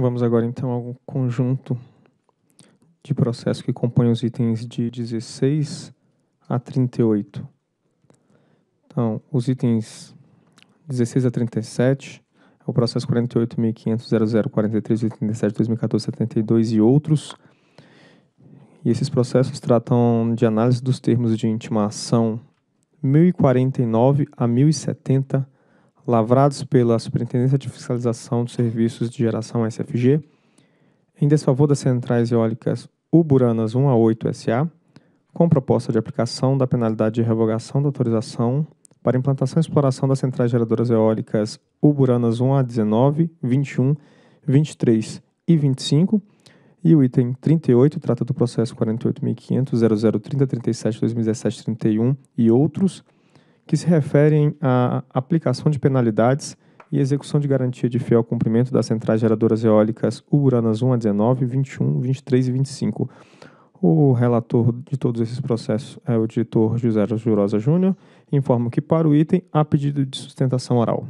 Vamos agora então ao conjunto de processos que compõem os itens de 16 a 38. Então, os itens 16 a 37, o processo 48.500.0043.87.2014.72 e outros. E esses processos tratam de análise dos termos de intimação 1049 a 1070 lavrados pela Superintendência de Fiscalização dos Serviços de Geração SFG, em desfavor das centrais eólicas Uburanas 1 a 8 SA, com proposta de aplicação da penalidade de revogação da autorização para implantação e exploração das centrais geradoras eólicas Uburanas 1 a 19, 21, 23 e 25, e o item 38 trata do processo 48.500.0030.37.2017.31 e outros, que se referem à aplicação de penalidades e execução de garantia de fiel cumprimento das centrais geradoras eólicas Uranas 1 a 19, 21, 23 e 25. O relator de todos esses processos é o editor José Jurosa Júnior. Informo que, para o item, há pedido de sustentação oral.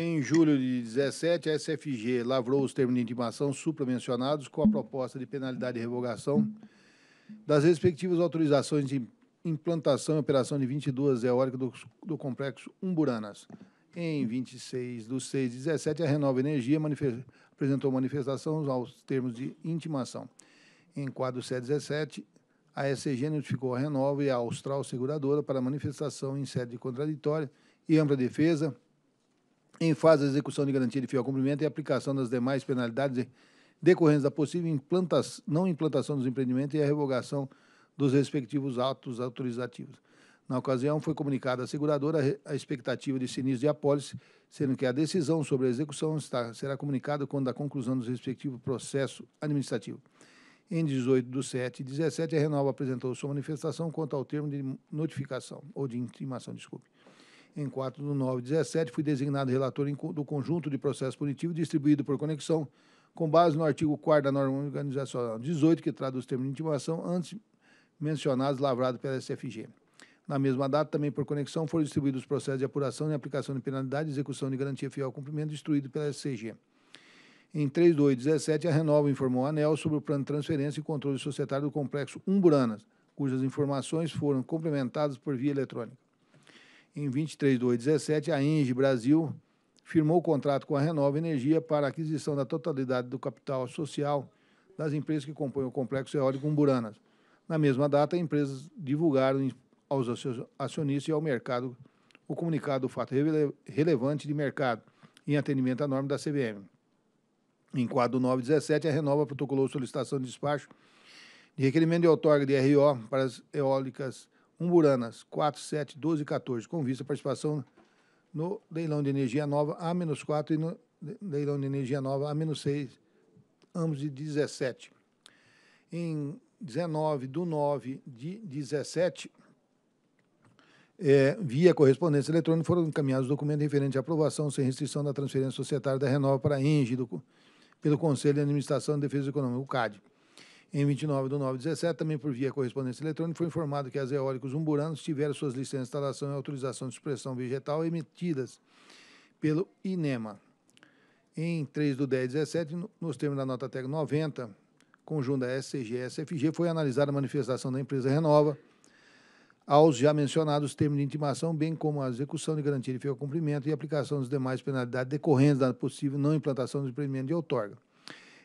Em julho de 17, a SFG lavrou os termos de intimação supramencionados com a proposta de penalidade de revogação das respectivas autorizações de implantação e operação de 22 eólicas do, do complexo Umburanas. Em 26 de 6 de 17, a Renova Energia manifest, apresentou manifestação aos termos de intimação. Em quadro 717, a SCG notificou a Renova e a Austral Seguradora para manifestação em sede contraditória e ampla defesa em fase de execução de garantia de fiel cumprimento e aplicação das demais penalidades decorrentes da possível implantação, não implantação dos empreendimentos e a revogação dos respectivos atos autorizativos. Na ocasião, foi comunicada à seguradora a expectativa de sinistro de apólice, sendo que a decisão sobre a execução está, será comunicada quando a conclusão do respectivo processo administrativo. Em 18 de 7 e 17, a Renova apresentou sua manifestação quanto ao termo de notificação, ou de intimação, desculpe. Em 4 de 9 de 17, fui designado relator do conjunto de processo punitivo distribuído por conexão, com base no artigo 4 da norma organizacional 18, que traduz os termos de intimação antes mencionados, lavrado pela SFG. Na mesma data, também por conexão, foram distribuídos os processos de apuração e aplicação de penalidade, execução de garantia fiel ao cumprimento, instruído pela SCG. Em 3 de 8 de 17, a Renova informou a ANEL sobre o plano de transferência e controle societário do Complexo Umburanas, cujas informações foram complementadas por via eletrônica em 23 de 8 17, a Engie Brasil firmou o contrato com a Renova Energia para a aquisição da totalidade do capital social das empresas que compõem o complexo eólico Umburanas. Na mesma data, empresas divulgaram aos acionistas e ao mercado o comunicado do fato rele relevante de mercado, em atendimento à norma da CVM. Em quadro 917, a Renova protocolou solicitação de despacho de requerimento de outorga de RO para as eólicas Umburanas 4, 7, 12 e 14, com vista à participação no leilão de energia nova A-4 e no leilão de energia nova A-6, ambos de 17. Em 19 do 9 de 17, é, via correspondência eletrônica, foram encaminhados documentos referentes à aprovação sem restrição da transferência societária da Renova para a Engie, do, pelo Conselho de Administração e Defesa Econômica, o CAD. Em 29 de 9 de 17, também por via correspondência eletrônica, foi informado que as eólicas umburanas tiveram suas licenças de instalação e autorização de expressão vegetal emitidas pelo INEMA. Em 3 de 10 de 17, nos termos da nota técnica 90, conjunta SCG-SFG, foi analisada a manifestação da empresa Renova aos já mencionados termos de intimação, bem como a execução de garantia de fiel cumprimento e aplicação dos demais penalidades decorrentes da possível não implantação do empreendimento de outorga.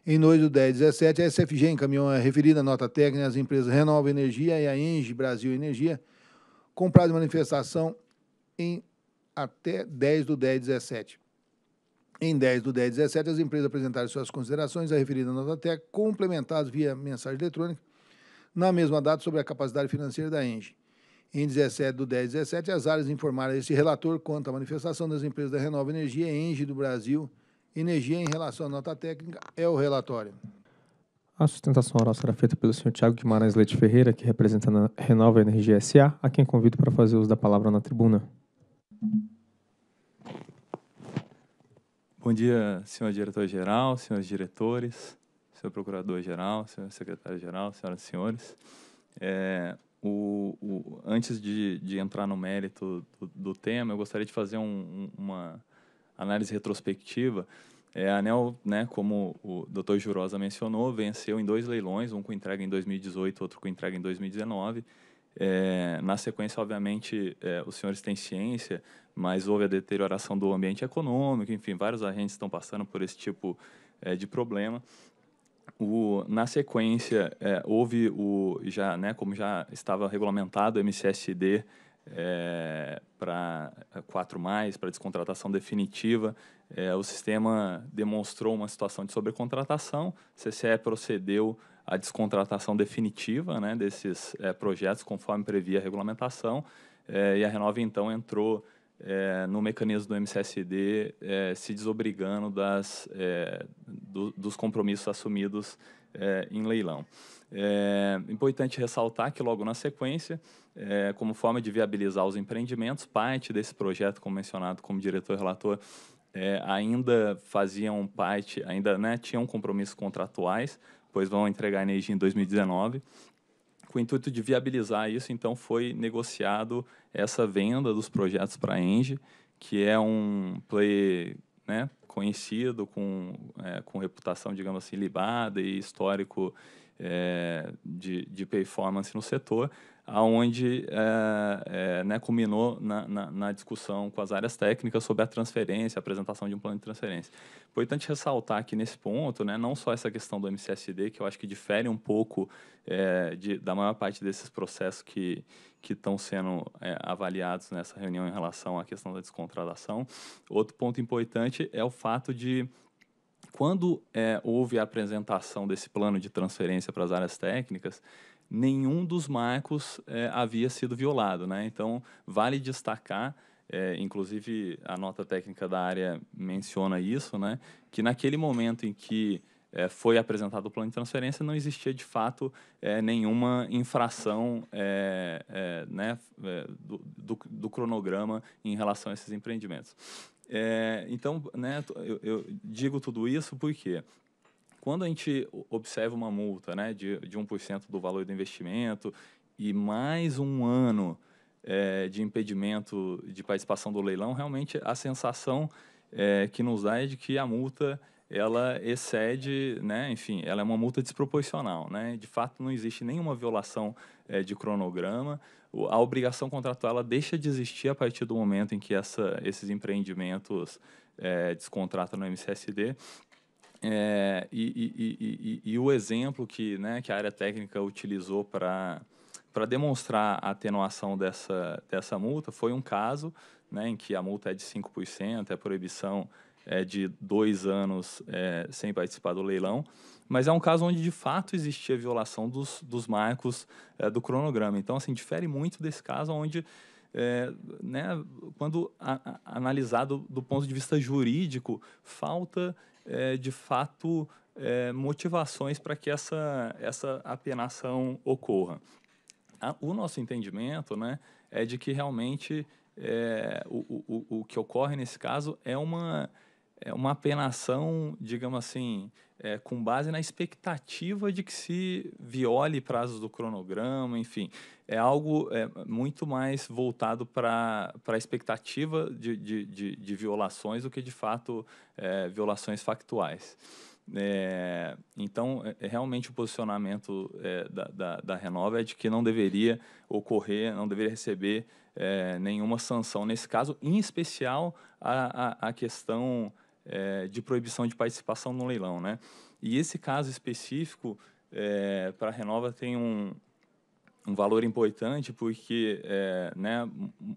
Em 2 do 10 17, a SFG encaminhou a referida nota técnica às empresas Renova Energia e a Enge Brasil Energia, com prazo de manifestação em até 10 do 10 17. Em 10 do 10 17, as empresas apresentaram suas considerações à referida nota técnica, complementadas via mensagem eletrônica, na mesma data sobre a capacidade financeira da Enge. Em 17 do 10 17, as áreas informaram esse relator quanto à manifestação das empresas da Renova Energia, e Enge do Brasil Energia, Energia em relação à nota técnica é o relatório. A sustentação oral será feita pelo senhor Tiago Guimarães Leite Ferreira, que representa a Renova Energia SA, a quem convido para fazer uso da palavra na tribuna. Bom dia, senhor diretor-geral, senhores diretores, senhor procurador-geral, senhor secretário-geral, senhoras e senhores. É, o, o, antes de, de, entrar no mérito do, do, tema, eu gostaria de fazer um, uma análise retrospectiva, é, a ANEL, né, como o Dr. Jurosa mencionou, venceu em dois leilões, um com entrega em 2018, outro com entrega em 2019. É, na sequência, obviamente, é, os senhores têm ciência, mas houve a deterioração do ambiente econômico, enfim, vários agentes estão passando por esse tipo é, de problema. O, na sequência, é, houve o já, né, como já estava regulamentado o MCSD é, para 4 é, mais, para descontratação definitiva, é, o sistema demonstrou uma situação de sobrecontratação, o CCE procedeu à descontratação definitiva né, desses é, projetos conforme previa a regulamentação é, e a Renova então entrou é, no mecanismo do MCSD se desobrigando das, do, dos compromissos assumidos é, em leilão. É importante ressaltar que, logo na sequência, é, como forma de viabilizar os empreendimentos, parte desse projeto, como mencionado como diretor-relator, é, ainda faziam parte, ainda né, tinham compromissos contratuais, pois vão entregar energia em 2019. Com o intuito de viabilizar isso, então foi negociado essa venda dos projetos para a Enge, que é um play né, conhecido, com, é, com reputação, digamos assim, libada e histórico é, de, de performance no setor, aonde é, é, né, culminou na, na, na, discussão com as áreas técnicas sobre a transferência, a apresentação de um plano de transferência. Importante ressaltar aqui nesse ponto, né, não só essa questão do MCSD, que eu acho que difere um pouco é, de, da maior parte desses processos que estão sendo é, avaliados nessa reunião em relação à questão da descontratação. Outro ponto importante é o fato de quando é, houve a apresentação desse plano de transferência para as áreas técnicas, nenhum dos marcos é, havia sido violado. Né? Então, vale destacar, é, inclusive a nota técnica da área menciona isso, né? que naquele momento em que é, foi apresentado o plano de transferência, não existia de fato é, nenhuma infração é, é né, é, do, do, do, cronograma em relação a esses empreendimentos. É, então, né, eu, eu, digo tudo isso porque quando a gente observa uma multa né, de, de 1% do valor do investimento e mais um ano é, de impedimento de participação do leilão, realmente a sensação é, que nos dá é de que a multa ela excede, né, enfim, ela é uma multa desproporcional. Né? De fato, não existe nenhuma violação é, de cronograma. A obrigação contratual ela deixa de existir a partir do momento em que essa, esses empreendimentos é, descontratam no MCSD. É, e, e, e, e, o exemplo que, né, que a área técnica utilizou para para demonstrar a atenuação dessa, dessa multa foi um caso né, em que a multa é de 5%, a proibição é de dois anos é, sem participar do leilão, mas é um caso onde de fato existia violação dos, dos marcos é, do cronograma. Então, assim, difere muito desse caso onde é, né, quando a, a, analisado do ponto de vista jurídico, falta é, de fato, é, motivações para que essa, essa apenação ocorra. A, ah, o nosso entendimento né, é de que realmente é, o, o, o que ocorre nesse caso é uma, é uma apenação, digamos assim, é, com base na expectativa de que se viole prazos do cronograma, enfim. É algo é, muito mais voltado para a expectativa de, de, de, de, violações do que, de fato, é, violações factuais. É, então, é, é realmente, o posicionamento da, da, da, Renova é de que não deveria ocorrer, não deveria receber nenhuma sanção nesse caso, em especial a, a, a questão é, de proibição de participação no leilão. Né? E esse caso específico, é, para a Renova, tem um, um valor importante porque, é, né,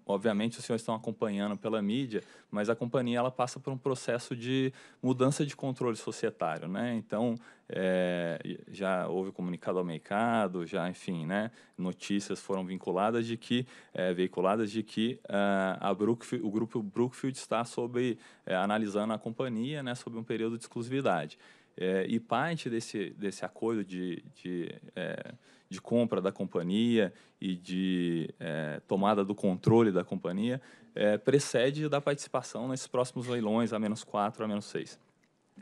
obviamente, os senhores estão acompanhando pela mídia, mas a companhia ela passa por um processo de mudança de controle societário, né? Então, é, já houve comunicado ao mercado, já, enfim, né, notícias foram vinculadas de que, é, veiculadas de que uh, a Brookfield, o grupo Brookfield está sobre, é, analisando a companhia, né, sobre um período de exclusividade. É, e parte desse, desse acordo de, de, é, de compra da companhia e de é, tomada do controle da companhia é, precede da participação nesses próximos leilões a menos 4, a menos 6.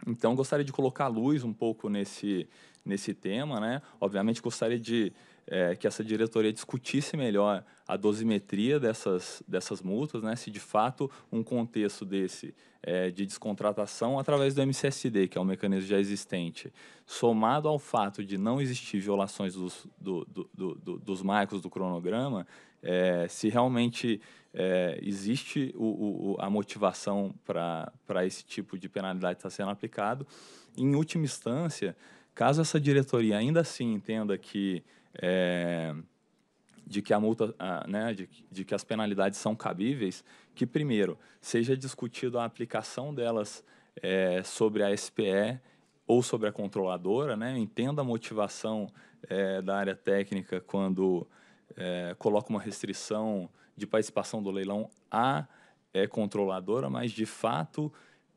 Então, gostaria de colocar luz um pouco nesse, nesse tema. Né? Obviamente, gostaria de é, que essa diretoria discutisse melhor a dosimetria dessas, dessas multas, né? se de fato um contexto desse é, de descontratação através do MCSD, que é um mecanismo já existente, somado ao fato de não existir violações dos, do, do, do, dos marcos do cronograma, é, se realmente é, existe o, o, a motivação para esse tipo de penalidade estar tá sendo aplicado. Em última instância, caso essa diretoria ainda assim entenda que é, de que a multa, a, né, de, de, que as penalidades são cabíveis, que primeiro seja discutido a aplicação delas é, sobre a SPE ou sobre a controladora, né, entenda a motivação é, da área técnica quando é, coloca uma restrição de participação do leilão à é, controladora, mas de fato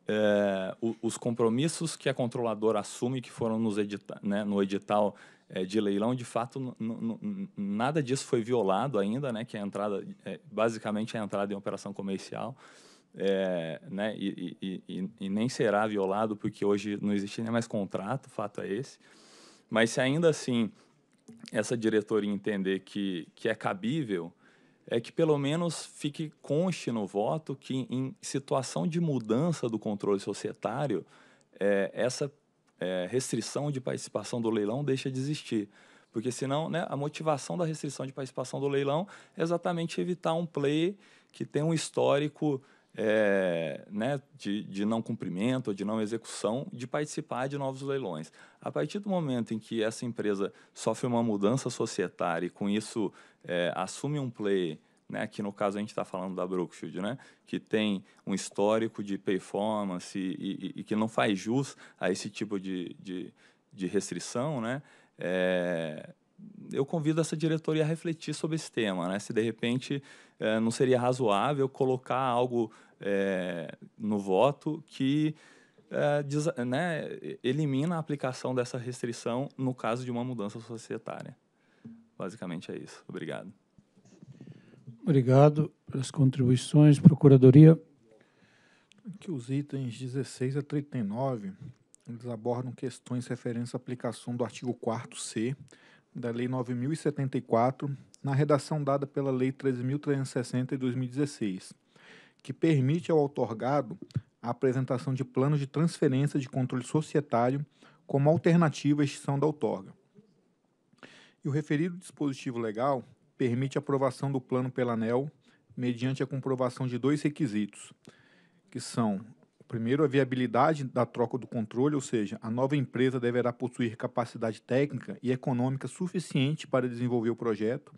é, os compromissos que a controladora assume que foram edita né, no edital é, de leilão, de fato, nada disso foi violado ainda, né? Que é a entrada, é, basicamente, a entrada em operação comercial, é, né? E, e, e, e, nem será violado porque hoje não existe nem mais contrato, o fato é esse. Mas se ainda assim essa diretoria entender que, que é cabível, é que pelo menos fique conste no voto que em situação de mudança do controle societário, é, essa é, restrição de participação do leilão deixa de existir. Porque senão, né, a motivação da restrição de participação do leilão é exatamente evitar um play que tem um histórico é, né, de, de não cumprimento, de não execução, de participar de novos leilões. A partir do momento em que essa empresa sofre uma mudança societária e com isso é, assume um play né, que no caso a gente está falando da Brookfield, né, que tem um histórico de performance e, e, e que não faz jus a esse tipo de, de, de restrição, né, é, eu convido essa diretoria a refletir sobre esse tema, né, se de repente é, não seria razoável colocar algo é, no voto que é, né, elimina a aplicação dessa restrição no caso de uma mudança societária. Basicamente é isso. Obrigado. Obrigado pelas contribuições, Procuradoria. Aqui os itens 16 a 39, eles abordam questões referentes à aplicação do artigo 4 C da Lei 9.074, na redação dada pela Lei 13.360 de 2016, que permite ao outorgado a apresentação de planos de transferência de controle societário como alternativa à extinção da outorga. E o referido dispositivo legal permite a aprovação do plano pela ANEL mediante a comprovação de dois requisitos, que são, primeiro, a viabilidade da troca do controle, ou seja, a nova empresa deverá possuir capacidade técnica e econômica suficiente para desenvolver o projeto,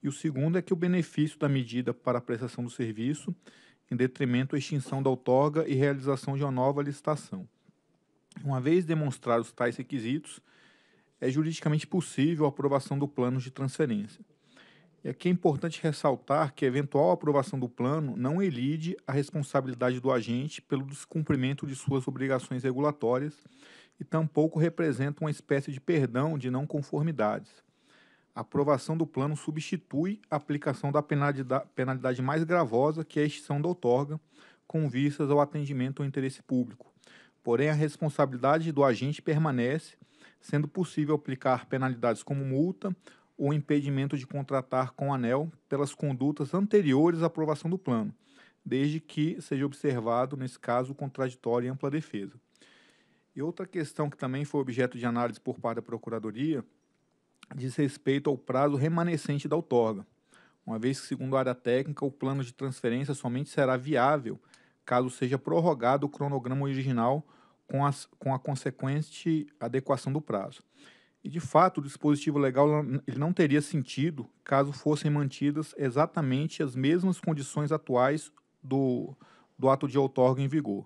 e o segundo é que o benefício da medida para a prestação do serviço, em detrimento à extinção da outorga e realização de uma nova licitação. Uma vez demonstrados tais requisitos, é juridicamente possível a aprovação do plano de transferência. É e aqui é importante ressaltar que a eventual aprovação do plano não elide a responsabilidade do agente pelo descumprimento de suas obrigações regulatórias e tampouco representa uma espécie de perdão de não conformidades. A aprovação do plano substitui a aplicação da penalidade mais gravosa, que é a extinção da outorga, com vistas ao atendimento ao interesse público. Porém, a responsabilidade do agente permanece, sendo possível aplicar penalidades como multa o impedimento de contratar com o ANEL pelas condutas anteriores à aprovação do plano, desde que seja observado, nesse caso, o contraditório e ampla defesa. E outra questão que também foi objeto de análise por parte da Procuradoria diz respeito ao prazo remanescente da outorga, uma vez que, segundo a área técnica, o plano de transferência somente será viável caso seja prorrogado o cronograma original com, as, com a consequente adequação do prazo. E de fato, o dispositivo legal ele não teria sentido caso fossem mantidas exatamente as mesmas condições atuais do, do ato de outorga em vigor.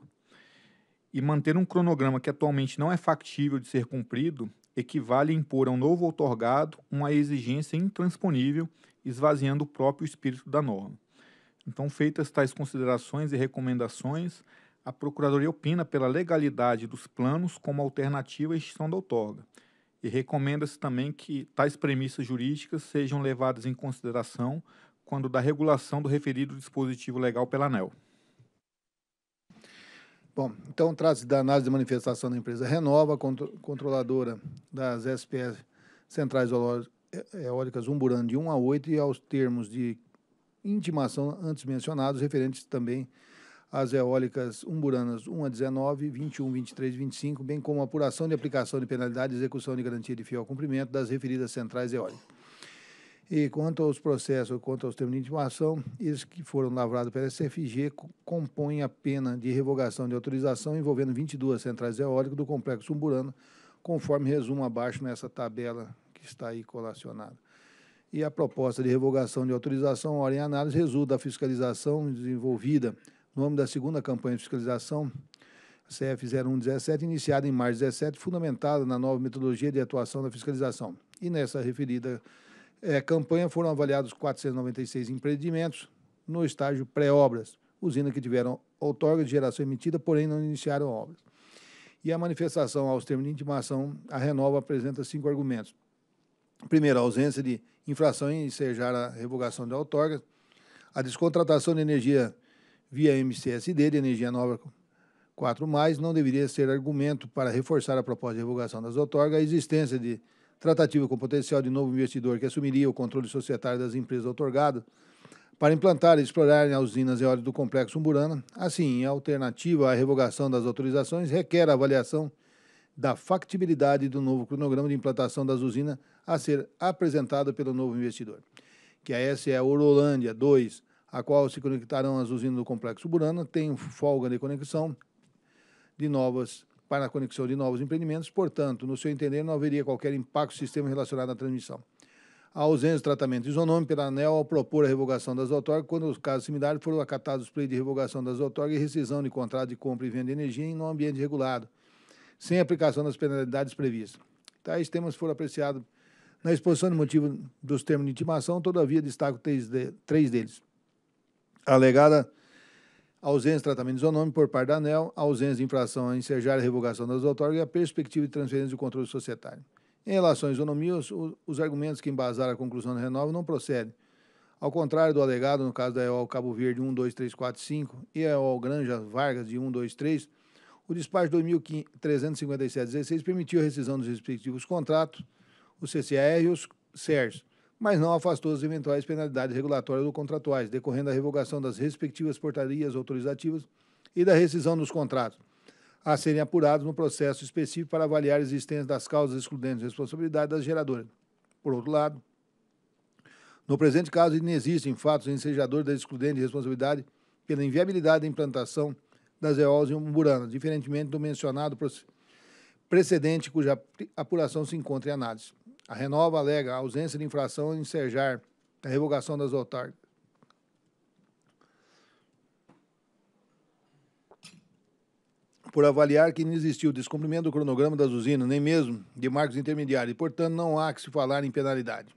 E manter um cronograma que atualmente não é factível de ser cumprido equivale a impor a um novo outorgado uma exigência intransponível, esvaziando o próprio espírito da norma. Então, feitas tais considerações e recomendações, a Procuradoria opina pela legalidade dos planos como alternativa à extinção da outorga e recomenda-se também que tais premissas jurídicas sejam levadas em consideração quando da regulação do referido dispositivo legal pela ANEL. Bom, então trata-se da análise de manifestação da empresa Renova, controladora das SPS Centrais Eólicas Umburano de 1 a 8 e aos termos de intimação antes mencionados, referentes também as eólicas umburanas 1 a 19, 21, 23 e 25, bem como apuração de aplicação de penalidade e execução de garantia de fiel cumprimento das referidas centrais eólicas. E quanto aos processos, quanto aos termos de intimação, esses que foram lavrados pela SFG compõem a pena de revogação de autorização envolvendo 22 centrais eólicas do complexo umburano, conforme resumo abaixo nessa tabela que está aí colacionada. E a proposta de revogação de autorização, hora em análise, resulta da fiscalização desenvolvida no âmbito da segunda campanha de fiscalização, CF 0117, iniciada em março de 17, fundamentada na nova metodologia de atuação da fiscalização. E nessa referida é, campanha foram avaliados 496 empreendimentos no estágio pré-obras, usinas que tiveram outorga de geração emitida, porém não iniciaram obras. E a manifestação aos termos de intimação, a Renova apresenta cinco argumentos. Primeiro, a ausência de infração em ensejar a revogação de outorga, a descontratação de energia via MCSD de Energia Nova 4, não deveria ser argumento para reforçar a proposta de revogação das outorgas a existência de tratativa com potencial de novo investidor que assumiria o controle societário das empresas outorgadas para implantar e explorar as usinas eólicas do Complexo Umburana. Assim, a alternativa à revogação das autorizações, requer a avaliação da factibilidade do novo cronograma de implantação das usinas a ser apresentado pelo novo investidor. Que a S é a Orolândia 2, a qual se conectarão as usinas do Complexo Burana, tem folga de conexão de novas para a conexão de novos empreendimentos, portanto, no seu entender, não haveria qualquer impacto no sistema relacionado à transmissão. A ausência de tratamento isonômico pela ANEL ao propor a revogação das outorgas, quando os casos similares foram acatados pleitos de revogação das outorgas e rescisão de contrato de compra e venda de energia em um ambiente regulado, sem aplicação das penalidades previstas. Tais temas foram apreciados na exposição de motivo dos termos de intimação, todavia destaco três, de, três deles alegada ausência de tratamento isonômico por parte da ANEL, ausência de infração a ensejar a revogação das outorgas e a perspectiva de transferência de controle societário. Em relação à isonomia, os, os argumentos que embasaram a conclusão do renova não procedem. Ao contrário do alegado no caso da EOL Cabo Verde 12345 e EOL Granja Vargas de 123, o despacho 2357-16 permitiu a rescisão dos respectivos contratos, o CCAR e os CERS, mas não afastou as eventuais penalidades regulatórias ou contratuais decorrendo da revogação das respectivas portarias autorizativas e da rescisão dos contratos, a serem apurados no processo específico para avaliar a existência das causas excludentes de responsabilidade das geradoras. Por outro lado, no presente caso, inexistem fatos ensejadores da excludente de responsabilidade pela inviabilidade da implantação das EOLs em Umburana, diferentemente do mencionado precedente cuja apuração se encontra em análise. A Renova alega a ausência de infração em ensejar a revogação das autárquicas. Por avaliar que não existiu descumprimento do cronograma das usinas, nem mesmo de marcos intermediários, e, portanto, não há que se falar em penalidade.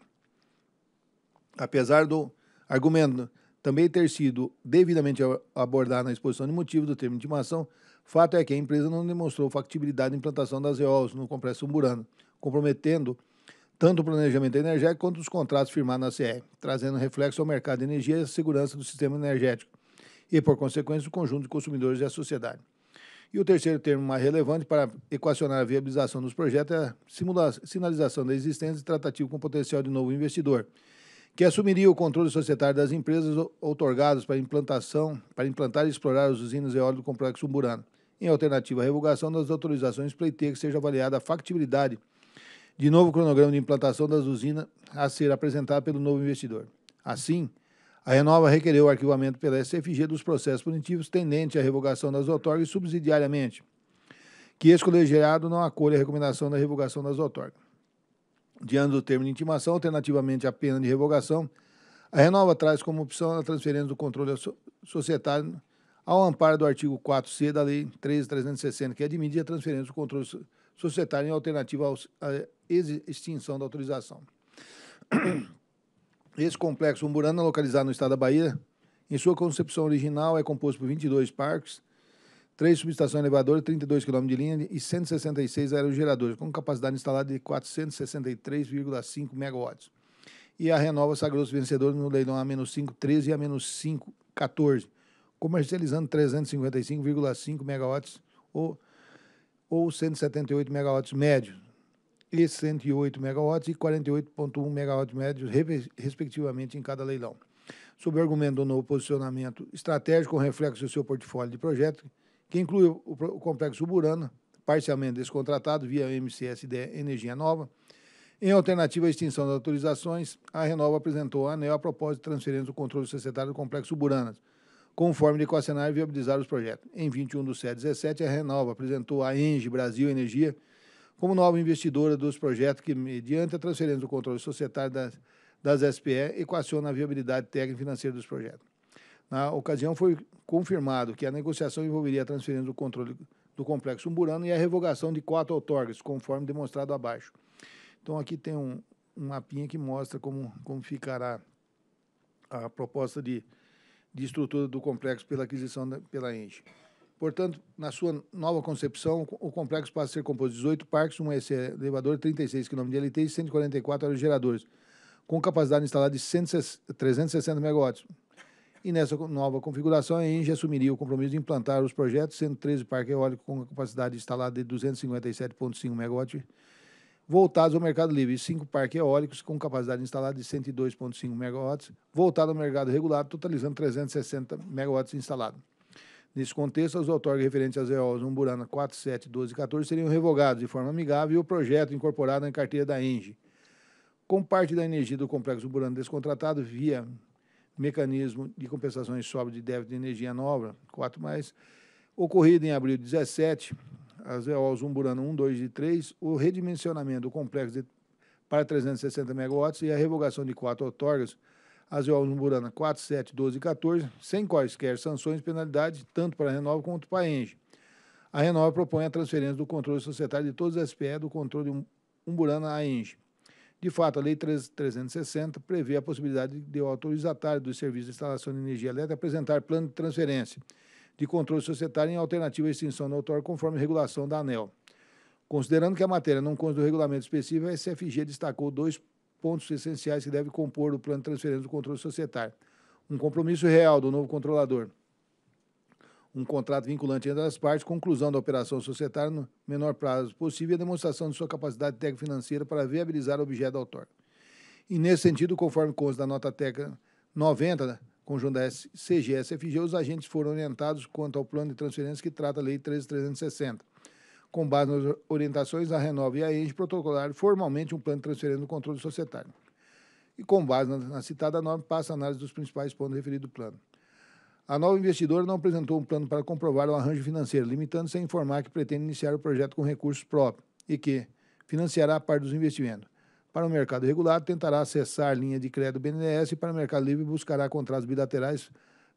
Apesar do argumento também ter sido devidamente abordado na exposição de motivo do termo de intimação, fato é que a empresa não demonstrou factibilidade de implantação das EOLs no Complexo Umburano, comprometendo tanto o planejamento energético quanto os contratos firmados na CE, trazendo reflexo ao mercado de energia e à segurança do sistema energético e, por consequência, o conjunto de consumidores e a sociedade. E o terceiro termo mais relevante para equacionar a viabilização dos projetos é a sinalização da existência de tratativo com potencial de novo investidor, que assumiria o controle societário das empresas outorgadas para implantação, para implantar e explorar as usinas eólicas do complexo umburano, em alternativa à revogação das autorizações pleiteia que seja avaliada a factibilidade de novo cronograma de implantação das usinas a ser apresentado pelo novo investidor. Assim, a Renova requereu o arquivamento pela SFG dos processos punitivos tendente à revogação das outorgas subsidiariamente, que esse colegiado não acolha a recomendação da revogação das outorgas. Diante do termo de intimação, alternativamente à pena de revogação, a Renova traz como opção a transferência do controle societário ao amparo do artigo 4C da Lei 13.360, que admite a transferência do controle societário societária em alternativa à extinção da autorização. Esse complexo Umburana, localizado no estado da Bahia, em sua concepção original é composto por 22 parques, 3 subestações elevadoras, 32 km de linha e 166 aerogeradores, com capacidade instalada de 463,5 megawatts. E a Renova Sagrosso vencedor no leilão A-513 e A-514, comercializando 355,5 megawatts ou ou 178 megawatts médios e 108 megawatts e 48,1 megawatts médios, respectivamente, em cada leilão. Sob o argumento do novo posicionamento estratégico o reflexo do seu portfólio de projetos, que inclui o, complexo Burana, parcialmente descontratado via MCSD Energia Nova, em alternativa à extinção das autorizações, a Renova apresentou a ANEL a propósito de transferência do controle societário do Complexo Buranas, conforme de e viabilizar os projetos. Em 21 do 7 17, a Renova apresentou a Enge Brasil Energia como nova investidora dos projetos que, mediante a transferência do controle societário das, das SPE, equaciona a viabilidade técnica e financeira dos projetos. Na ocasião, foi confirmado que a negociação envolveria a transferência do controle do complexo umburano e a revogação de quatro outorgas, conforme demonstrado abaixo. Então, aqui tem um, um mapinha que mostra como, como ficará a proposta de de estrutura do complexo pela aquisição da, pela ENGE. Portanto, na sua nova concepção, o complexo passa a ser composto de 18 parques, um elevador, 36 km de LT e 144 aerogeradores, com capacidade instalada de 360 megawatts. E nessa nova configuração, a ENGE assumiria o compromisso de implantar os projetos, sendo 13 parques eólicos com capacidade instalada de 257,5 megawatts voltados ao mercado livre, cinco parques eólicos com capacidade instalada de 102,5 megawatts, voltado ao mercado regulado, totalizando 360 megawatts instalados. Nesse contexto, as outorgas referentes às EOs Umburana 4, 7, 12 e 14 seriam revogadas de forma amigável e o projeto incorporado na carteira da ENGE. Com parte da energia do complexo Umburana descontratado via mecanismo de compensações sobre de débito de energia nova, 4+, ocorrido em abril de 17, as EOLs Umburana 1, 2 e 3, o redimensionamento do complexo de, para 360 megawatts e a revogação de quatro outorgas, as EOLs Umburana 4, 7, 12 e 14, sem quaisquer sanções e penalidades, tanto para a Renova quanto para a Enge. A Renova propõe a transferência do controle societário de todas as SPE do controle Umburana à Enge. De fato, a Lei 3, 360 prevê a possibilidade de o autorizatário do serviço de instalação de energia elétrica apresentar plano de transferência de controle societário em alternativa à extinção do notória conforme regulação da ANEL. Considerando que a matéria não consta do regulamento específico, a SFG destacou dois pontos essenciais que devem compor o plano de transferência do controle societário. Um compromisso real do novo controlador, um contrato vinculante entre as partes, conclusão da operação societária no menor prazo possível e a demonstração de sua capacidade técnico-financeira para viabilizar o objeto autor. E, nesse sentido, conforme consta da nota técnica 90 conjunto da CGSFG, os agentes foram orientados quanto ao plano de transferência que trata a Lei 13360. Com base nas orientações, a Renova e a ENGE protocolaram formalmente um plano de transferência do controle societário. E com base na, na citada norma, passa a análise dos principais pontos referidos do plano. A nova investidora não apresentou um plano para comprovar o arranjo financeiro, limitando-se a informar que pretende iniciar o projeto com recursos próprios e que financiará a parte dos investimentos. Para o mercado regulado, tentará acessar linha de crédito BNDES e para o mercado livre buscará contratos bilaterais,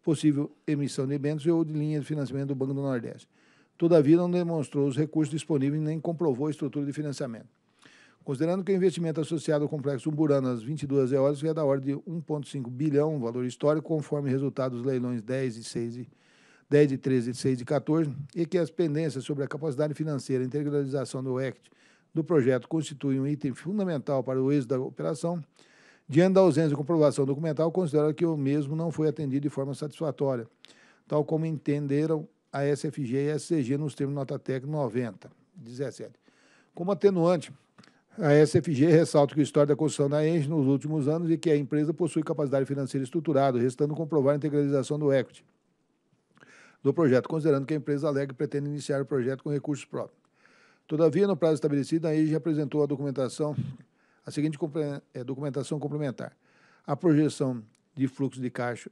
possível emissão de eventos ou de linha de financiamento do Banco do Nordeste. Todavia, não demonstrou os recursos disponíveis nem comprovou a estrutura de financiamento. Considerando que o investimento associado ao complexo Umburana às 22 eólicas é da ordem de 1,5 bilhão, valor histórico, conforme resultados dos leilões 10 e 6 e 10 e 13 e 6 e 14, e que as pendências sobre a capacidade financeira e integralização do ECT do projeto constitui um item fundamental para o êxito da operação, diante da ausência de comprovação documental, considera que o mesmo não foi atendido de forma satisfatória, tal como entenderam a SFG e a SCG nos termos nota técnica 90, 17. Como atenuante, a SFG ressalta que o histórico da construção da Enge nos últimos anos e que a empresa possui capacidade financeira estruturada, restando comprovar a integralização do equity do projeto, considerando que a empresa alega pretende iniciar o projeto com recursos próprios. Todavia, no prazo estabelecido, a EIG apresentou a documentação, a seguinte é, documentação complementar. A projeção de fluxo de caixa